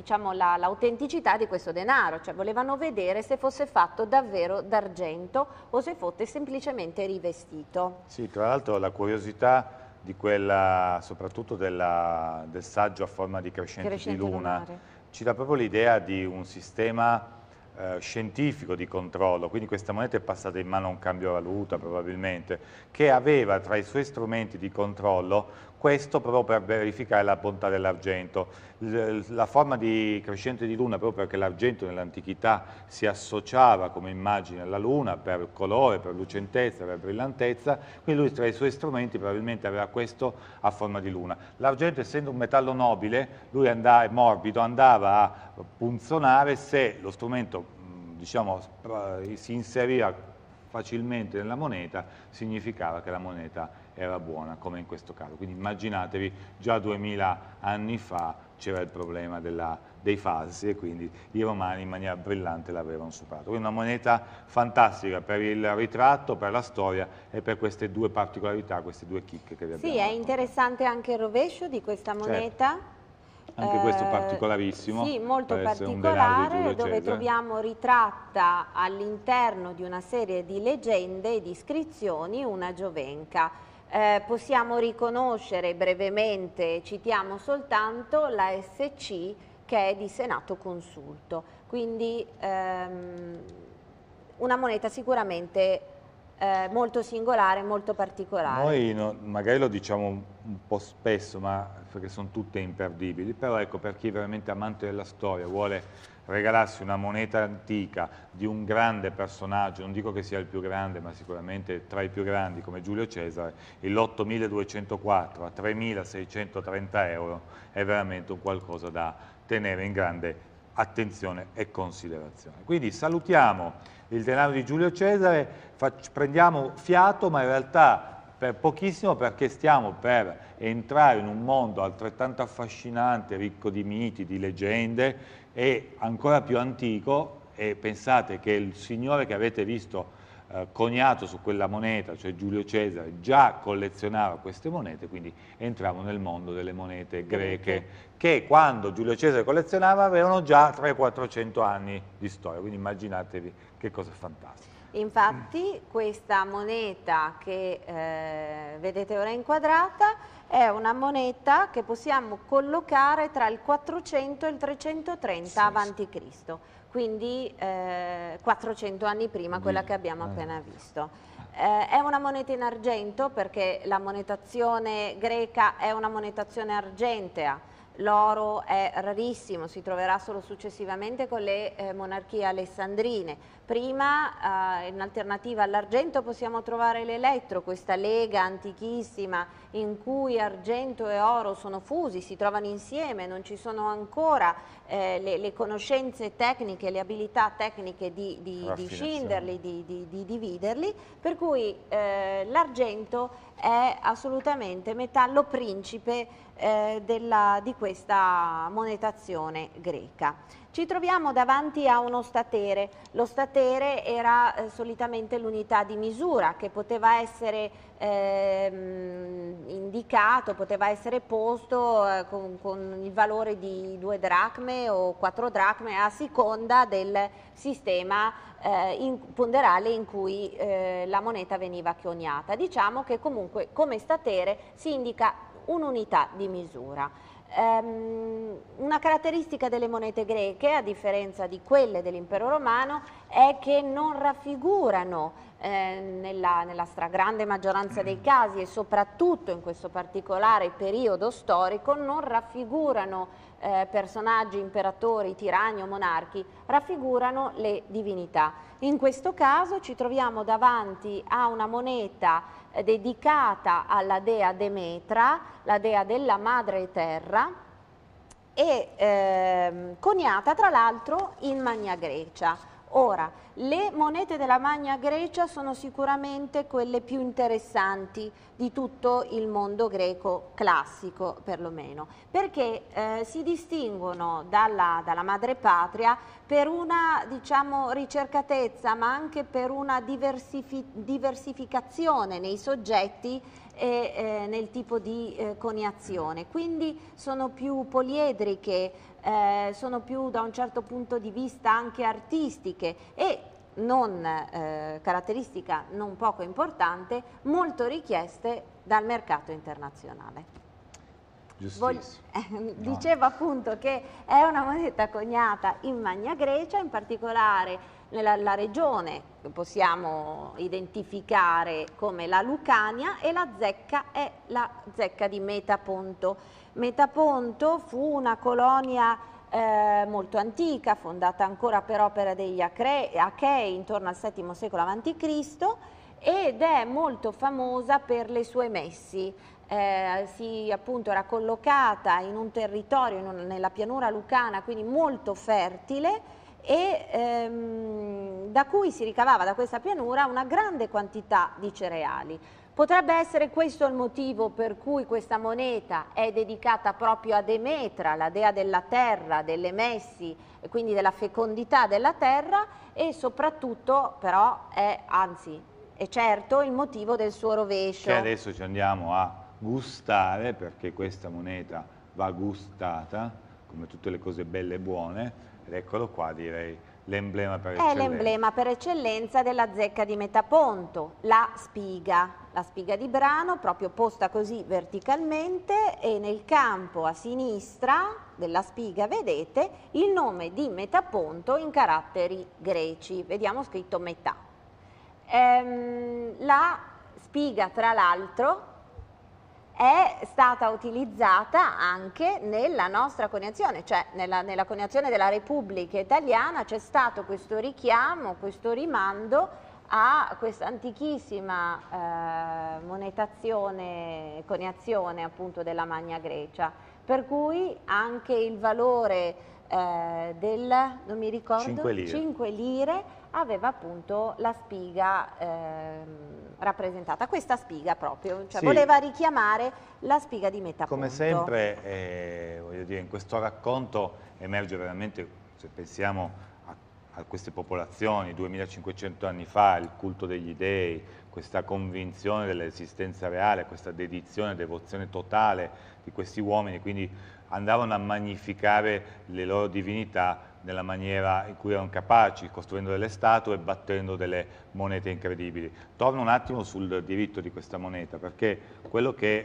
diciamo, la, di questo denaro, cioè volevano vedere se fosse fatto davvero d'argento o se fosse semplicemente rivestito. Sì, tra l'altro la curiosità di quella, soprattutto della, del saggio a forma di crescente, crescente di luna, lunare. ci dà proprio l'idea di un sistema eh, scientifico di controllo, quindi questa moneta è passata in mano a un cambio valuta probabilmente, che aveva tra i suoi strumenti di controllo questo proprio per verificare la bontà dell'argento. La forma di crescente di luna, proprio perché l'argento nell'antichità si associava come immagine alla luna per colore, per lucentezza, per brillantezza, quindi lui tra i suoi strumenti probabilmente aveva questo a forma di luna. L'argento essendo un metallo nobile, lui andava, è morbido, andava a punzonare se lo strumento diciamo, si inseriva facilmente nella moneta, significava che la moneta era buona, come in questo caso. Quindi immaginatevi, già 2000 anni fa c'era il problema della, dei falsi e quindi i romani in maniera brillante l'avevano superato. Quindi una moneta fantastica per il ritratto, per la storia e per queste due particolarità, queste due chicche che vi abbiamo. Sì, è interessante anche il rovescio di questa certo. moneta. Certo. Anche questo eh, particolarissimo. Sì, molto particolare, dove troviamo ritratta all'interno di una serie di leggende e di iscrizioni una giovenca. Eh, possiamo riconoscere brevemente, citiamo soltanto la SC che è di Senato Consulto, quindi ehm, una moneta sicuramente eh, molto singolare, molto particolare. Noi no, magari lo diciamo un po' spesso, ma perché sono tutte imperdibili, però ecco per chi è veramente amante della storia, vuole regalassi una moneta antica di un grande personaggio, non dico che sia il più grande, ma sicuramente tra i più grandi come Giulio Cesare, il 8204 a 3630 euro è veramente un qualcosa da tenere in grande attenzione e considerazione. Quindi salutiamo il denaro di Giulio Cesare, prendiamo fiato, ma in realtà per pochissimo perché stiamo per entrare in un mondo altrettanto affascinante, ricco di miti, di leggende e ancora più antico e pensate che il signore che avete visto eh, coniato su quella moneta, cioè Giulio Cesare, già collezionava queste monete, quindi entriamo nel mondo delle monete greche che quando Giulio Cesare collezionava avevano già 300-400 anni di storia, quindi immaginatevi che cosa fantastica. Infatti questa moneta che eh, vedete ora inquadrata è una moneta che possiamo collocare tra il 400 e il 330 sì, a.C., quindi eh, 400 anni prima quella che abbiamo eh. appena visto. Eh, è una moneta in argento perché la monetazione greca è una monetazione argentea, l'oro è rarissimo, si troverà solo successivamente con le eh, monarchie alessandrine. Prima, eh, in alternativa all'argento, possiamo trovare l'elettro, questa lega antichissima in cui argento e oro sono fusi, si trovano insieme, non ci sono ancora eh, le, le, conoscenze tecniche, le abilità tecniche di, di, di scinderli, di, di, dividerli, per cui eh, l'argento è assolutamente metallo principe eh, della, di questa monetazione greca. Ci troviamo davanti a uno statere. Lo statere era eh, solitamente l'unità di misura che poteva essere eh, indicato, poteva essere posto eh, con, con, il valore di due dracme o quattro dracme a seconda del sistema eh, in, ponderale in cui eh, la moneta veniva chioniata. Diciamo che comunque come statere si indica un'unità di misura. Um, una caratteristica delle monete greche, a differenza di quelle dell'impero romano, è che non raffigurano eh, nella, nella, stragrande maggioranza dei casi e soprattutto in questo particolare periodo storico non raffigurano eh, personaggi, imperatori, tiranni o monarchi, raffigurano le divinità. In questo caso ci troviamo davanti a una moneta eh, dedicata alla dea Demetra, la dea della madre terra, e eh, coniata tra l'altro in Magna Grecia. Ora, le monete della Magna Grecia sono sicuramente quelle più interessanti di tutto il mondo greco classico, perlomeno, perché eh, si distinguono dalla, dalla madrepatria per una diciamo, ricercatezza, ma anche per una diversifi diversificazione nei soggetti e eh, nel tipo di eh, coniazione. Quindi sono più poliedriche, eh, sono più da un certo punto di vista anche artistiche e non, eh, caratteristica non poco importante, molto richieste dal mercato internazionale. Vol- eh, dicevo appunto che è una moneta coniata in Magna Grecia, in particolare nella regione che possiamo identificare come la Lucania e la zecca è la zecca di Metaponto. Metaponto fu una colonia eh, molto antica, fondata ancora per opera degli Achei intorno al VII secolo a.C. ed è molto famosa per le sue messi. Eh, si appunto era collocata in un territorio, in un, nella pianura lucana, quindi molto fertile, e ehm, da cui si ricavava da questa pianura una grande quantità di cereali. Potrebbe essere questo il motivo per cui questa moneta è dedicata proprio a Demetra, la dea della terra, delle messi, quindi della fecondità della terra e soprattutto però è, anzi, è certo il motivo del suo rovescio. Che adesso ci andiamo a gustare perché questa moneta va gustata come tutte le cose belle e buone, ed eccolo qua direi l'emblema per eccellenza. È l'emblema per eccellenza della zecca di Metaponto, la spiga, la spiga di brano proprio posta così verticalmente e nel campo a sinistra della spiga vedete il nome di Metaponto in caratteri greci, vediamo scritto metà. Ehm, la spiga tra l'altro è stata utilizzata anche nella nostra coniazione, cioè nella, nella coniazione della Repubblica Italiana c'è stato questo richiamo, questo rimando a questa antichissima eh, monetazione, coniazione appunto della Magna Grecia, per cui anche il valore eh, del, non mi ricordo, 5 lire, 5 lire aveva appunto la spiga eh, rappresentata, questa spiga proprio, cioè sì. voleva richiamare la spiga di metapunto. Come sempre, eh, voglio dire, in questo racconto emerge veramente, se pensiamo a, a queste popolazioni, 2500 anni fa, il culto degli dei, questa convinzione dell'esistenza reale, questa dedizione, devozione totale di questi uomini, quindi andavano a magnificare le loro divinità nella maniera in cui erano capaci, costruendo delle statue e battendo delle monete incredibili. Torno un attimo sul diritto di questa moneta, perché quello che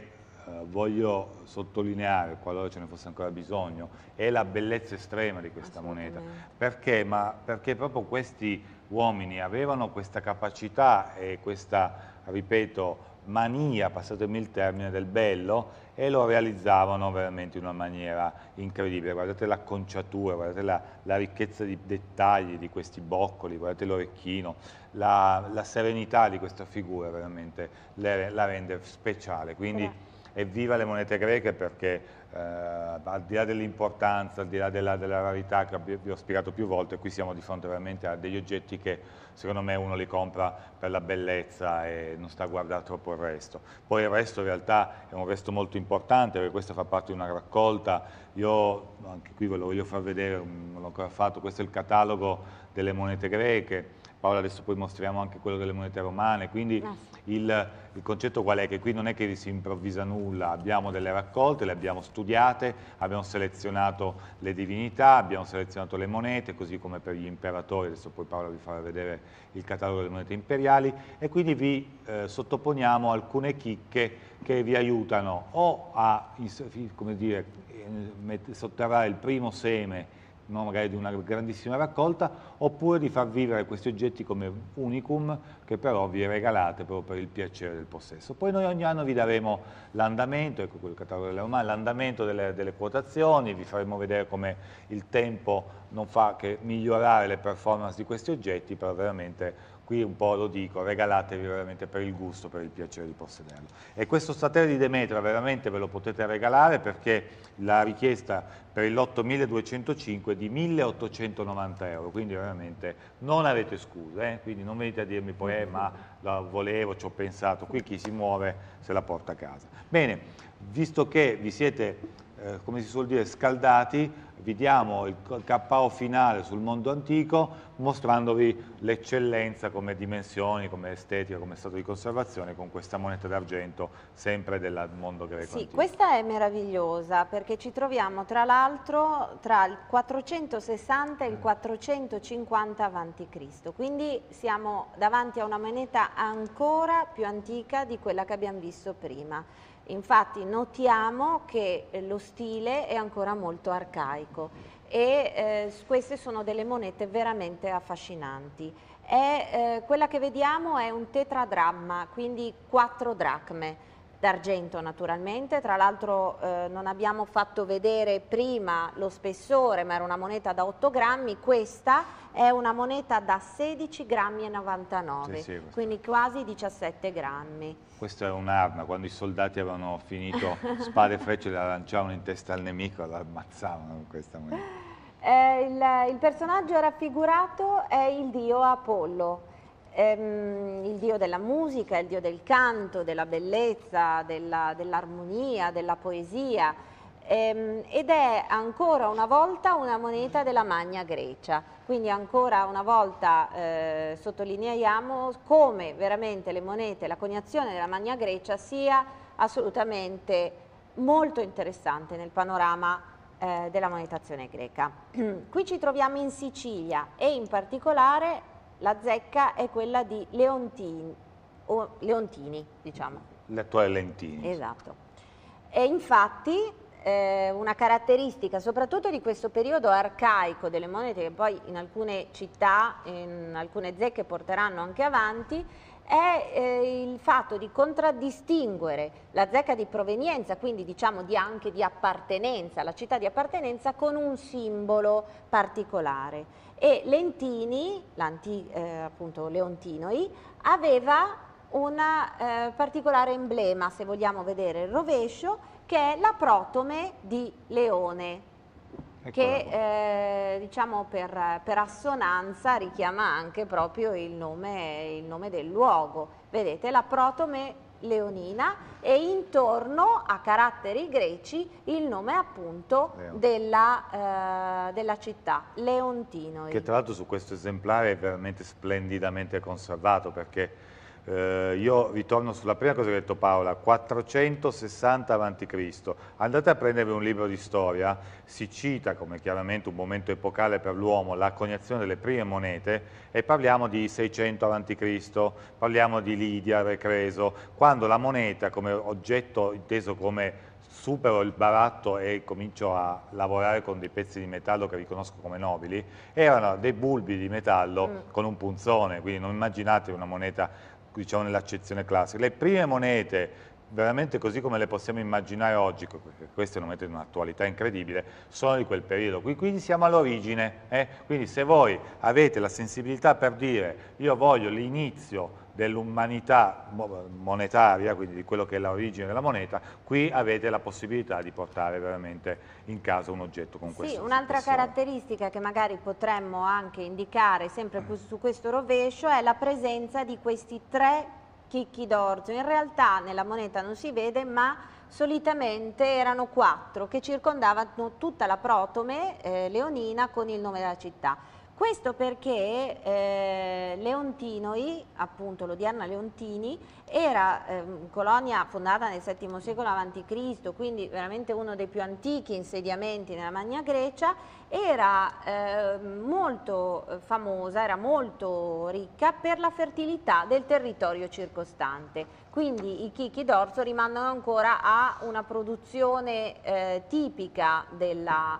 eh, voglio sottolineare, qualora ce ne fosse ancora bisogno, è la bellezza estrema di questa moneta. Perché? Ma perché proprio questi uomini avevano questa capacità e questa, ripeto, mania, passatemi il termine, del bello, e lo realizzavano veramente in una maniera incredibile. Guardate l'acconciatura, guardate la, la, ricchezza di dettagli di questi boccoli, guardate l'orecchino, la, la, serenità di questa figura veramente la, la rende speciale. Quindi, evviva le monete greche perché eh, al di là dell'importanza, al di là della, della rarità che vi ho spiegato più volte, qui siamo di fronte veramente a degli oggetti che secondo me uno li compra per la bellezza e non sta a guardare troppo il resto. Poi il resto in realtà è un resto molto importante perché questo fa parte di una raccolta, io anche qui ve lo voglio far vedere, non l'ho ancora fatto, questo è il catalogo delle monete greche, Paola adesso poi mostriamo anche quello delle monete romane, quindi ah, il, il, concetto qual è? Che qui non è che si improvvisa nulla, abbiamo delle raccolte, le abbiamo studiate, abbiamo selezionato le divinità, abbiamo selezionato le monete, così come per gli imperatori, adesso poi Paola vi farà vedere il catalogo delle monete imperiali e quindi vi eh, sottoponiamo alcune chicche che vi aiutano o a come dire, eh, sotterrare il primo seme no? magari di una grandissima raccolta, oppure di far vivere questi oggetti come unicum che però vi regalate proprio per il piacere del possesso. Poi noi ogni anno vi daremo l'andamento, ecco quello catalogo delle romane, l'andamento delle, delle, quotazioni, vi faremo vedere come il tempo non fa che migliorare le performance di questi oggetti per veramente qui un po' lo dico, regalatevi veramente per il gusto, per il piacere di possederlo. E questo statale di Demetra veramente ve lo potete regalare perché la richiesta per il lotto 1205 è di 1890 euro, quindi veramente non avete scuse, eh? quindi non venite a dirmi poi eh, ma la volevo, ci ho pensato, qui chi si muove se la porta a casa. Bene, visto che vi siete eh, come si suol dire, scaldati, vi diamo il KO finale sul mondo antico mostrandovi l'eccellenza come dimensioni, come estetica, come stato di conservazione con questa moneta d'argento sempre del mondo greco. Sì, antico. questa è meravigliosa perché ci troviamo tra l'altro tra il 460 e il 450 a.C., quindi siamo davanti a una moneta ancora più antica di quella che abbiamo visto prima. Infatti notiamo che eh, lo stile è ancora molto arcaico e eh, queste sono delle monete veramente affascinanti. È, eh, quella che vediamo è un tetradramma, quindi quattro dracme d'argento naturalmente, tra l'altro eh, non abbiamo fatto vedere prima lo spessore ma era una moneta da 8 grammi, questa è una moneta da 16 grammi e 99, sì, sì, quindi quasi 17 grammi. Questa è un'arma, quando i soldati avevano finito spade e frecce la lanciavano in testa al nemico e la ammazzavano con questa moneta. Eh, il, il personaggio raffigurato è il dio Apollo, ehm, il dio della musica, il dio del canto, della bellezza, dell'armonia, dell della poesia ehm, ed è ancora una volta una moneta della Magna Grecia, quindi ancora una volta eh, sottolineiamo come veramente le monete, la coniazione della Magna Grecia sia assolutamente molto interessante nel panorama eh, della monetazione greca. Qui ci troviamo in Sicilia e in particolare la zecca è quella di Leontini, Leontini diciamo. L'attuale Leontini. Esatto. E infatti eh, una caratteristica soprattutto di questo periodo arcaico delle monete che poi in alcune città, in alcune zecche porteranno anche avanti, è eh, il fatto di contraddistinguere la zecca di provenienza, quindi diciamo di anche di appartenenza, la città di appartenenza, con un simbolo particolare. E Lentini, eh, appunto Leontinoi, aveva un eh, particolare emblema, se vogliamo vedere il rovescio, che è la protome di leone, che eh, diciamo per, per, assonanza richiama anche proprio il nome, il nome del luogo. Vedete la protome leonina e intorno a caratteri greci il nome appunto della, eh, della, città, Leontino. Che tra l'altro su questo esemplare è veramente splendidamente conservato perché eh, io ritorno sulla prima cosa che ha detto Paola, 460 a.C. Andate a prendervi un libro di storia, si cita come chiaramente un momento epocale per l'uomo la coniazione delle prime monete e parliamo di 600 a.C., parliamo di Lidia, Recreso, quando la moneta come oggetto inteso come supero il baratto e comincio a lavorare con dei pezzi di metallo che riconosco come nobili, erano dei bulbi di metallo mm. con un punzone, quindi non immaginate una moneta diciamo nell'accezione classica. Le prime monete veramente così come le possiamo immaginare oggi, perché queste monete di un'attualità incredibile, sono di quel periodo qui, quindi siamo all'origine. Eh? Quindi se voi avete la sensibilità per dire io voglio l'inizio dell'umanità monetaria, quindi di quello che è l'origine della moneta, qui avete la possibilità di portare veramente in casa un oggetto con questo. Sì, un'altra caratteristica che magari potremmo anche indicare sempre mm. su questo rovescio è la presenza di questi tre chicchi d'orzo. In realtà nella moneta non si vede, ma solitamente erano quattro che circondavano tutta la protome eh, leonina con il nome della città. Questo perché eh, Leontinoi, appunto l'odierna Leontini, era eh, colonia fondata nel VII secolo a.C., quindi veramente uno dei più antichi insediamenti nella Magna Grecia era ehm, eh, molto famosa, era molto ricca per la fertilità del territorio circostante. Quindi i chicchi d'orzo rimandano ancora a una produzione eh, tipica della,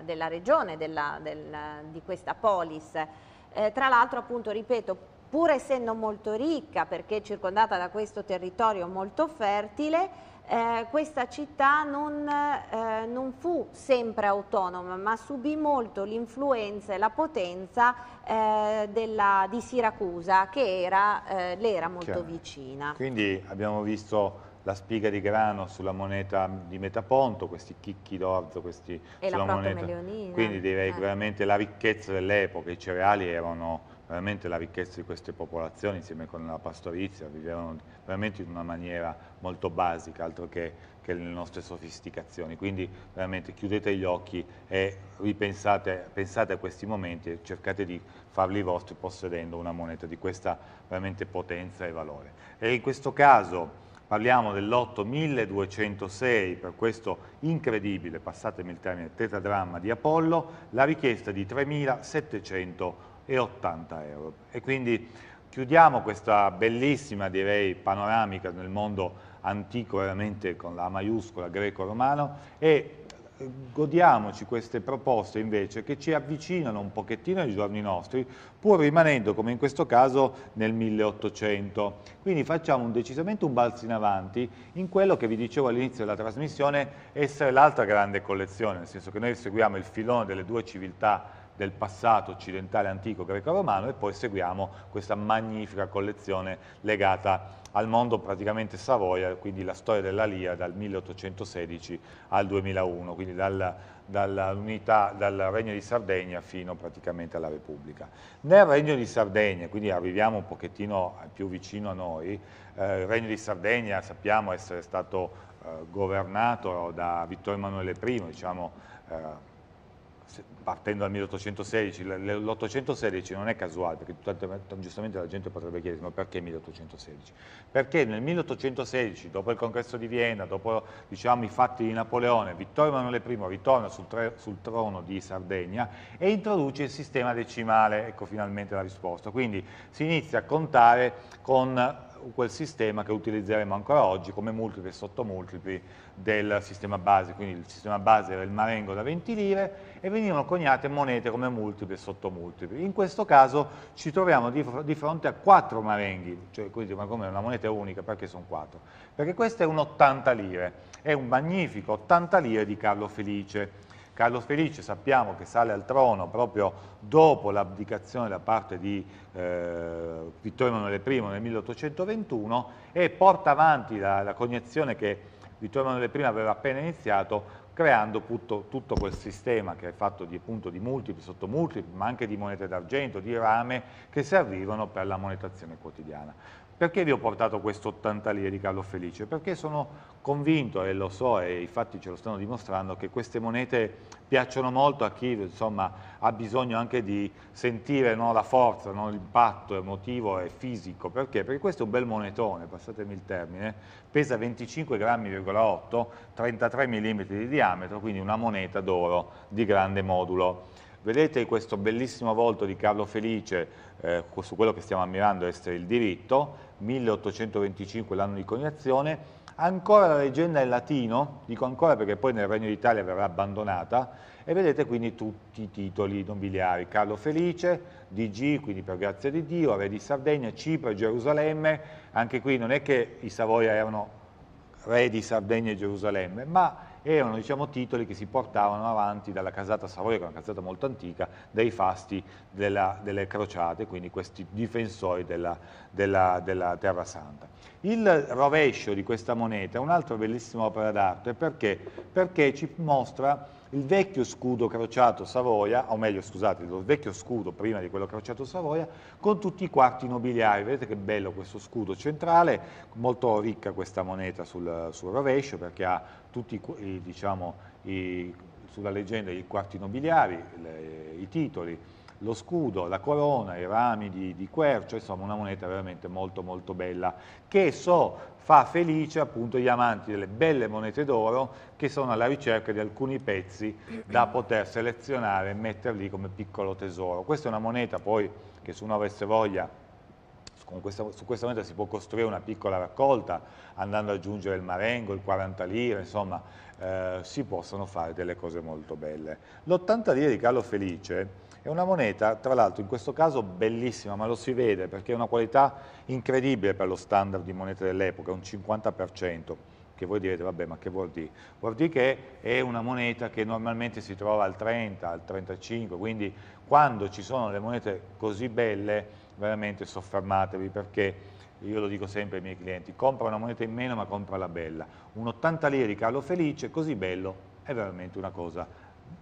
eh, della regione, della, del, di questa polis. Eh, tra l'altro, appunto, ripeto, pur essendo molto ricca perché circondata da questo territorio molto fertile, eh, questa città non, eh, non, fu sempre autonoma ma subì molto l'influenza e la potenza eh, della, di Siracusa che era, eh, le era molto Chiaro. vicina. Quindi abbiamo visto la spiga di grano sulla moneta di Metaponto, questi chicchi d'orzo, questi e sulla moneta. Quindi direi che eh. veramente la ricchezza dell'epoca, i cereali erano veramente la ricchezza di queste popolazioni insieme con la pastorizia, vivevano veramente in una maniera molto basica, altro che, che le nostre sofisticazioni. Quindi veramente chiudete gli occhi e ripensate pensate a questi momenti e cercate di farli vostri possedendo una moneta di questa veramente potenza e valore. E in questo caso parliamo del 1206 per questo incredibile, passatemi il termine, tetradramma di Apollo, la richiesta di 3700 e 80 euro. E quindi chiudiamo questa bellissima, direi, panoramica nel mondo antico veramente con la maiuscola greco-romano e godiamoci queste proposte invece che ci avvicinano un pochettino ai giorni nostri, pur rimanendo come in questo caso nel 1800. Quindi facciamo un, decisamente un balzo in avanti in quello che vi dicevo all'inizio della trasmissione essere l'altra grande collezione, nel senso che noi seguiamo il filone delle due civiltà del passato occidentale antico greco-romano e poi seguiamo questa magnifica collezione legata al mondo praticamente Savoia, quindi la storia della Lia dal 1816 al 2001, quindi dall'unità, dal Regno di Sardegna fino praticamente alla Repubblica. Nel Regno di Sardegna, quindi arriviamo un pochettino più vicino a noi, eh, il Regno di Sardegna sappiamo essere stato eh, governato da Vittorio Emanuele I, diciamo eh, partendo dal 1816, l'816 non è casuale, perché giustamente la gente potrebbe chiedersi ma perché 1816? Perché nel 1816, dopo il congresso di Vienna, dopo diciamo, i fatti di Napoleone, Vittorio Emanuele I ritorna sul, tre, sul, trono di Sardegna e introduce il sistema decimale, ecco finalmente la risposta. Quindi si inizia a contare con quel sistema che utilizzeremo ancora oggi come multipli e sottomultipli del sistema base, quindi il sistema base era il marengo da 20 lire e venivano coniate monete come multipli e sottomultipli. In questo caso ci troviamo di, di fronte a quattro marenghi, cioè quindi come una moneta unica, perché sono quattro? Perché questo è un 80 lire, è un magnifico 80 lire di Carlo Felice, Carlo Felice sappiamo che sale al trono proprio dopo l'abdicazione da parte di eh, Vittorio Emanuele I nel 1821 e porta avanti la, la cognazione che Vittorio Emanuele I aveva appena iniziato creando tutto, tutto, quel sistema che è fatto di, appunto, di multipli, sottomultipli, ma anche di monete d'argento, di rame, che servivano per la monetazione quotidiana. Perché vi ho portato questo 80 lire di Carlo Felice? Perché sono convinto, e lo so, e i fatti ce lo stanno dimostrando, che queste monete piacciono molto a chi insomma, ha bisogno anche di sentire no, la forza, no, l'impatto emotivo e fisico. Perché? Perché questo è un bel monetone, passatemi il termine, pesa 25 grammi, 33 mm di diametro, quindi una moneta d'oro di grande modulo. Vedete questo bellissimo volto di Carlo Felice, eh, su quello che stiamo ammirando essere il diritto, 1825 l'anno di coniazione, ancora la leggenda in latino, dico ancora perché poi nel Regno d'Italia verrà abbandonata, e vedete quindi tutti i titoli nobiliari, Carlo Felice, DG, quindi per grazia di Dio, Re di Sardegna, Cipro, Gerusalemme, anche qui non è che i Savoia erano re di Sardegna e Gerusalemme, ma erano diciamo, titoli che si portavano avanti dalla casata Savoia, che è una casata molto antica, dai fasti della, delle crociate, quindi questi difensori della, della, della Terra Santa. Il rovescio di questa moneta è un'altra bellissima opera d'arte, perché? Perché ci mostra il vecchio scudo crociato Savoia, o meglio scusate, il vecchio scudo prima di quello crociato Savoia, con tutti i quarti nobiliari. Vedete che bello questo scudo centrale, molto ricca questa moneta sul, sul rovescio perché ha tutti i, diciamo, i, sulla leggenda i quarti nobiliari, le, i titoli, lo scudo, la corona, i rami di, di, quercio, cioè, insomma una moneta veramente molto molto bella che so fa felice appunto gli amanti delle belle monete d'oro che sono alla ricerca di alcuni pezzi da poter selezionare e metterli come piccolo tesoro. Questa è una moneta poi che se uno avesse voglia questa, su questa moneta si può costruire una piccola raccolta andando ad aggiungere il marengo, il 40 lire, insomma eh, si possono fare delle cose molto belle. L'80 lire di Carlo Felice è una moneta, tra l'altro in questo caso bellissima, ma lo si vede perché è una qualità incredibile per lo standard di moneta dell'epoca, un 50%, che voi direte, vabbè, ma che vuol dire? Vuol dire che è una moneta che normalmente si trova al 30, al 35, quindi quando ci sono le monete così belle veramente soffermatevi perché io lo dico sempre ai miei clienti, compra una moneta in meno ma compra la bella. Un 80 lire di Carlo Felice, così bello, è veramente una cosa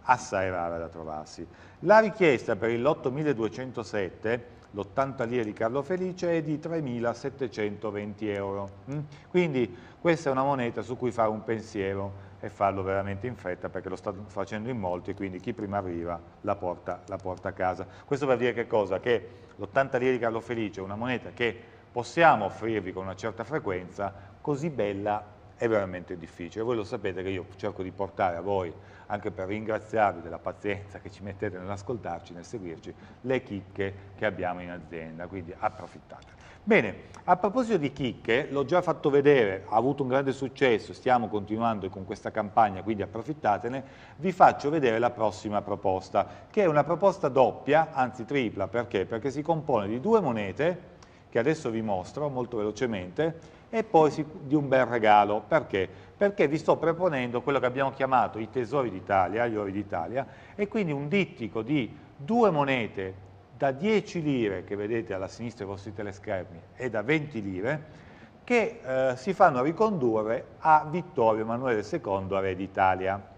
assai rara da trovarsi. La richiesta per il lotto 1207, l'80 lire di Carlo Felice, è di 3.720 euro. Mm? Quindi questa è una moneta su cui fare un pensiero e farlo veramente in fretta perché lo stanno facendo in molti, quindi chi prima arriva la porta, la porta a casa. Questo per dire che cosa? Che l'80 lire di Carlo Felice è una moneta che possiamo offrirvi con una certa frequenza, così bella è veramente difficile. Voi lo sapete che io cerco di portare a voi, anche per ringraziarvi della pazienza che ci mettete nell'ascoltarci, nel seguirci, le chicche che abbiamo in azienda, quindi approfittate. Bene, a proposito di chicche, l'ho già fatto vedere, ha avuto un grande successo, stiamo continuando con questa campagna, quindi approfittatene, vi faccio vedere la prossima proposta, che è una proposta doppia, anzi tripla, perché? Perché si compone di due monete, che adesso vi mostro molto velocemente, e poi di un bel regalo. Perché? Perché vi sto proponendo quello che abbiamo chiamato i tesori d'Italia, gli ori d'Italia, e quindi un dittico di due monete da 10 lire che vedete alla sinistra dei vostri teleschermi e da 20 lire che eh, si fanno ricondurre a Vittorio Emanuele II, re d'Italia.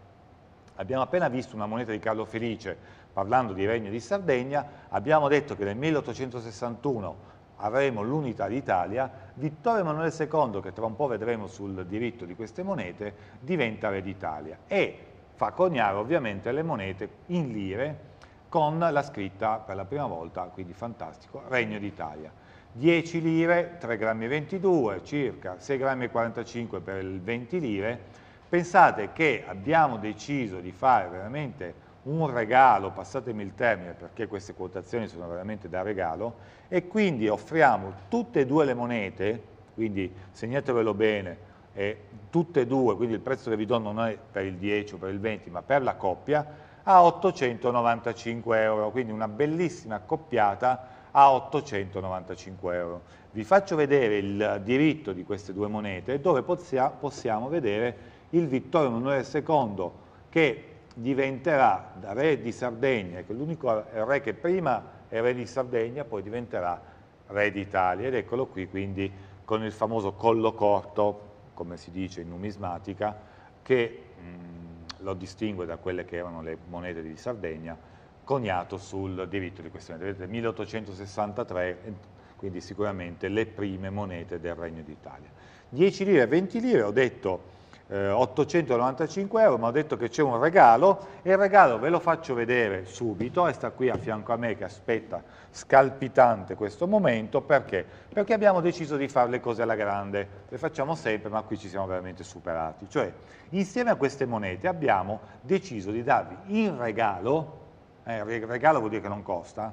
Abbiamo appena visto una moneta di Carlo Felice parlando di Regno di Sardegna, abbiamo detto che nel 1861 avremo l'unità d'Italia, Vittorio Emanuele II, che tra un po' vedremo sul diritto di queste monete, diventa re d'Italia e fa coniare ovviamente le monete in lire con la scritta per la prima volta, quindi fantastico, Regno d'Italia. 10 lire, 3 grammi 22 circa, 6 grammi 45 per il 20 lire. Pensate che abbiamo deciso di fare veramente un regalo, passatemi il termine perché queste quotazioni sono veramente da regalo, e quindi offriamo tutte e due le monete, quindi segnatevelo bene, eh, tutte e due, quindi il prezzo che vi do non è per il 10 o per il 20, ma per la coppia, a 895 euro, quindi una bellissima accoppiata a 895 euro. Vi faccio vedere il diritto di queste due monete dove possiamo vedere il Vittorio Emanuele II che diventerà da re di Sardegna, che è l'unico re che prima è re di Sardegna, poi diventerà re d'Italia ed eccolo qui quindi con il famoso collo corto, come si dice in numismatica, che lo distingue da quelle che erano le monete di Sardegna, coniato sul diritto di questione. Vedete, 1863, eh, quindi sicuramente le prime monete del Regno d'Italia. 10 lire, 20 lire, ho detto eh, 895 euro, ma ho detto che c'è un regalo e il regalo ve lo faccio vedere subito e sta qui a fianco a me che aspetta scalpitante questo momento, perché? Perché abbiamo deciso di fare le cose alla grande, le facciamo sempre ma qui ci siamo veramente superati, cioè insieme a queste monete abbiamo deciso di darvi in regalo, eh, regalo vuol dire che non costa,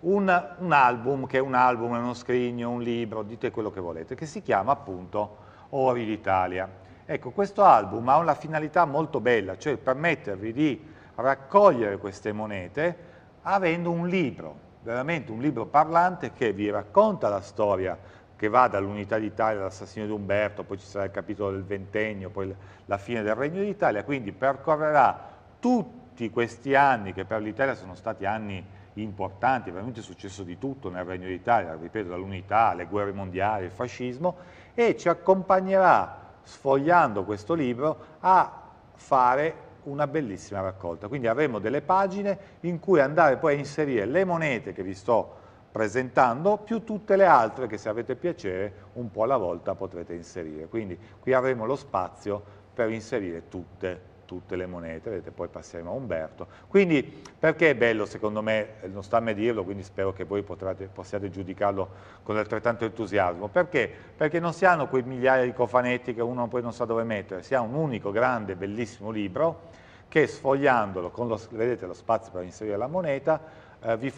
un, un album che è un album, uno scrigno, un libro, dite quello che volete, che si chiama appunto Ori d'Italia Ecco, questo album ha una finalità molto bella, cioè permettervi di raccogliere queste monete avendo un libro, veramente un libro parlante che vi racconta la storia che va dall'unità d'Italia all'assassinio di Umberto, poi ci sarà il capitolo del ventennio, poi la fine del Regno d'Italia, quindi percorrerà tutti questi anni che per l'Italia sono stati anni importanti, veramente è successo di tutto nel Regno d'Italia, ripeto, dall'unità alle guerre mondiali, al fascismo, e ci accompagnerà sfogliando questo libro, a fare una bellissima raccolta. Quindi avremo delle pagine in cui andare poi a inserire le monete che vi sto presentando, più tutte le altre che se avete piacere un po' alla volta potrete inserire. Quindi qui avremo lo spazio per inserire tutte tutte le monete, vedete poi passeremo a Umberto. Quindi perché è bello secondo me, non sta a me dirlo, quindi spero che voi potrate, possiate giudicarlo con altrettanto entusiasmo, perché? Perché non si hanno quei migliaia di cofanetti che uno poi non sa dove mettere, si ha un unico grande bellissimo libro che sfogliandolo con lo, vedete, lo spazio per inserire la moneta eh, vi,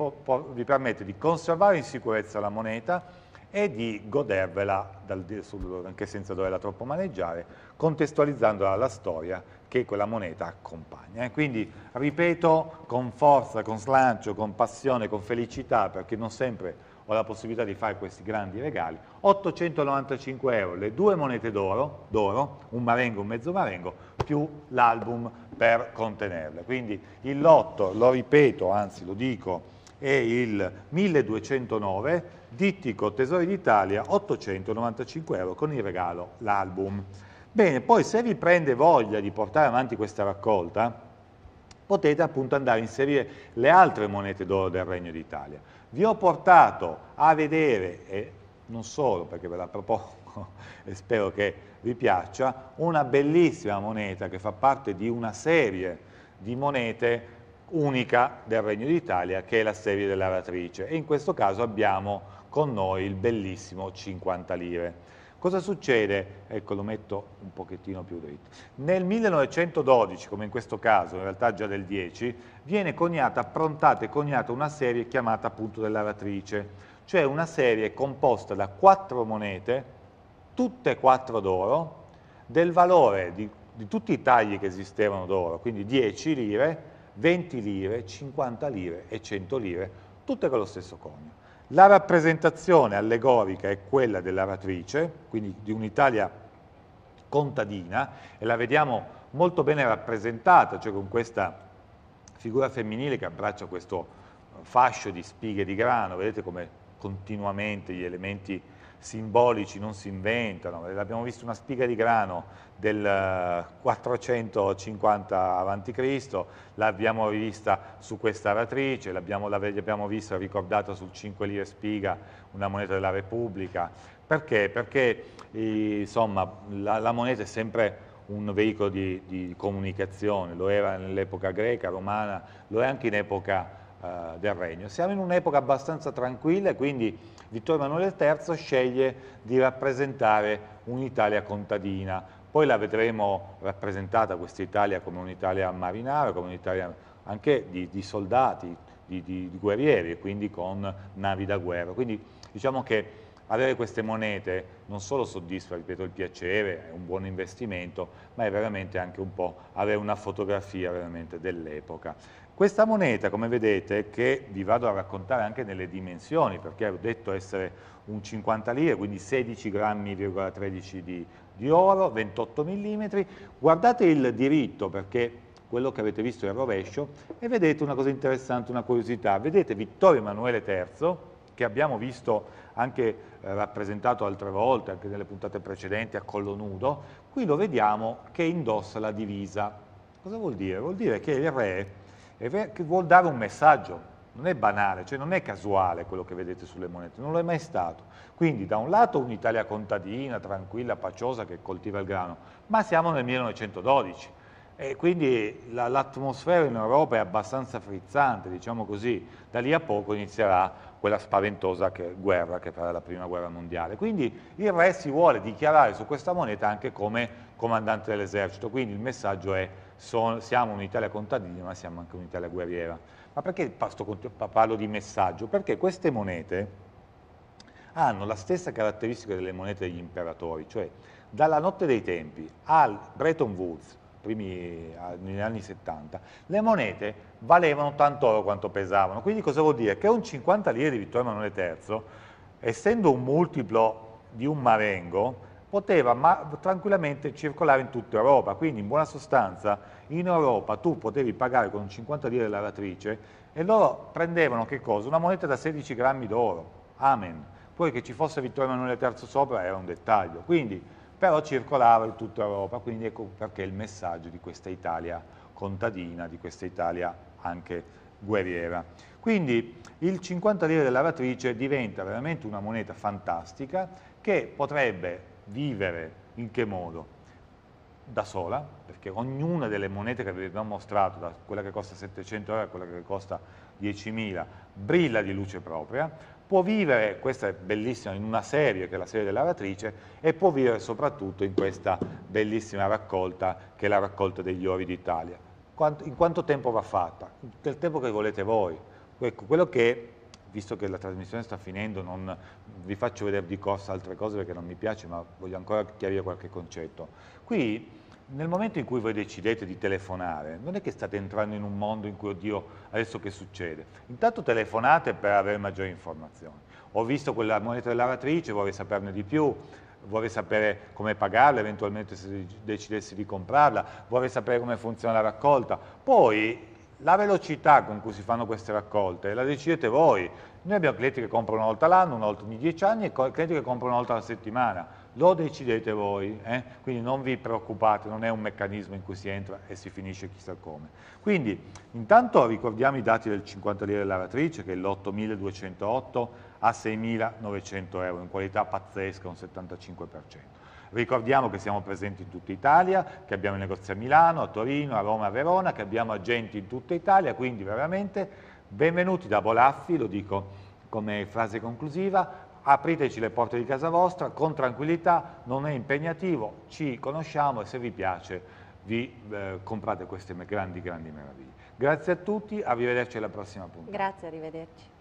vi permette di conservare in sicurezza la moneta e di godervela dal, anche senza doverla troppo maneggiare, contestualizzandola alla storia che quella moneta accompagna. Eh, quindi, ripeto, con forza, con slancio, con passione, con felicità, perché non sempre ho la possibilità di fare questi grandi regali, 895 euro, le due monete d'oro, un marengo, e un mezzo marengo, più l'album per contenerle. Quindi il lotto, lo ripeto, anzi lo dico, è il 1209 Dittico Tesori d'Italia 895 euro con il regalo, l'album. Bene, poi se vi prende voglia di portare avanti questa raccolta, potete appunto andare a inserire le altre monete d'oro del Regno d'Italia. Vi ho portato a vedere, e non solo perché ve la propongo e spero che vi piaccia, una bellissima moneta che fa parte di una serie di monete unica del Regno d'Italia, che è la serie dell'aratrice. E in questo caso abbiamo con noi il bellissimo 50 lire. Cosa succede? Ecco, lo metto un pochettino più dritto. Nel 1912, come in questo caso, in realtà già del 10, viene coniata, approntata e coniata una serie chiamata appunto dell'aratrice, cioè una serie composta da quattro monete, tutte e quattro d'oro, del valore di, di tutti i tagli che esistevano d'oro, quindi 10 lire, 20 lire, 50 lire e 100 lire, tutte con lo stesso conio. La rappresentazione allegorica è quella dell'aratrice, quindi di un'Italia contadina, e la vediamo molto bene rappresentata, cioè con questa figura femminile che abbraccia questo fascio di spighe di grano, vedete come continuamente gli elementi simbolici non si inventano, abbiamo visto una spiga di grano del 450 eh, a.C., l'abbiamo vista su questa aratrice, l'abbiamo, l'abbiamo vista ricordata sul 5 lire spiga, una moneta della Repubblica, perché? Perché eh, insomma, la, la, moneta è sempre un veicolo di, di comunicazione, lo era nell'epoca greca, romana, lo è anche in epoca eh, del Regno. Siamo in un'epoca abbastanza tranquilla e quindi Vittorio Emanuele III sceglie di rappresentare un'Italia contadina, poi la vedremo rappresentata questa Italia come un'Italia marinara, come un'Italia anche di, di soldati, di, di, di guerrieri e quindi con navi da guerra. Quindi diciamo che avere queste monete non solo soddisfa, ripeto, il piacere, è un buon investimento, ma è veramente anche un po' avere una fotografia veramente dell'epoca. Questa moneta, come vedete, che vi vado a raccontare anche nelle dimensioni, perché ho detto essere un 50 lire, quindi 16 grammi,13 di, di oro, 28 mm, guardate il diritto perché quello che avete visto è il rovescio e vedete una cosa interessante, una curiosità, vedete Vittorio Emanuele III, che abbiamo visto anche eh, rappresentato altre volte, anche nelle puntate precedenti a collo nudo, qui lo vediamo che indossa la divisa. Cosa vuol dire? Vuol dire che il re che vuol dare un messaggio, non è banale, cioè non è casuale quello che vedete sulle monete, non lo è mai stato. Quindi da un lato un'Italia contadina, tranquilla, paciosa che coltiva il grano, ma siamo nel 1912 e quindi l'atmosfera la, in Europa è abbastanza frizzante, diciamo così, da lì a poco inizierà quella spaventosa che, guerra che farà la prima guerra mondiale. Quindi il re si vuole dichiarare su questa moneta anche come comandante dell'esercito. Quindi il messaggio è sono, siamo un'Italia contadina ma siamo anche un'Italia guerriera. Ma perché parlo di messaggio? Perché queste monete hanno la stessa caratteristica delle monete degli imperatori, cioè dalla notte dei tempi al Bretton Woods, primi, negli anni 70, le monete valevano tanto oro quanto pesavano. Quindi cosa vuol dire? Che un 50 lire di Vittorio Emanuele III, essendo un multiplo di un marengo, poteva tranquillamente circolare in tutta Europa, quindi in buona sostanza in Europa tu potevi pagare con 50 lire la lavatrice e loro prendevano Una moneta da 16 grammi d'oro, amen. Poi che ci fosse Vittorio Emanuele III sopra era un dettaglio, quindi, però circolava in tutta Europa, quindi ecco perché il messaggio di questa Italia contadina, di questa Italia anche guerriera. Quindi il 50 lire della lavatrice diventa veramente una moneta fantastica che potrebbe vivere in che modo? Da sola, perché ognuna delle monete che vi abbiamo mostrato, da quella che costa 700 euro a quella che costa 10.000, brilla di luce propria, può vivere, questa è bellissima, in una serie che è la serie dell'aratrice e può vivere soprattutto in questa bellissima raccolta che è la raccolta degli ori d'Italia. In quanto tempo va fatta? Nel tempo che volete voi. Ecco, quello che visto che la trasmissione sta finendo, non vi faccio vedere di corsa altre cose perché non mi piace, ma voglio ancora chiarire qualche concetto. Qui, nel momento in cui voi decidete di telefonare, non è che state entrando in un mondo in cui, oddio, adesso che succede? Intanto telefonate per avere maggiori informazioni. Ho visto quella moneta dell'aratrice, vorrei saperne di più, vorrei sapere come pagarla, eventualmente se decidessi di comprarla, vorrei sapere come funziona la raccolta. Poi la velocità con cui si fanno queste raccolte la decidete voi. Noi abbiamo clienti che comprano una volta all'anno, una volta ogni dieci anni e clienti che comprano una volta alla settimana. Lo decidete voi, eh? quindi non vi preoccupate, non è un meccanismo in cui si entra e si finisce chissà come. Quindi intanto ricordiamo i dati del 50 lire lavatrice che è l'8208 a 6.900 euro, in qualità pazzesca, un 75%. Ricordiamo che siamo presenti in tutta Italia, che abbiamo negozi a Milano, a Torino, a Roma, a Verona, che abbiamo agenti in tutta Italia, quindi veramente benvenuti da Bolaffi, lo dico come frase conclusiva, apriteci le porte di casa vostra con tranquillità, non è impegnativo, ci conosciamo e se vi piace vi eh, comprate queste grandi, grandi meraviglie. Grazie a tutti, arrivederci alla prossima puntata. Grazie, arrivederci.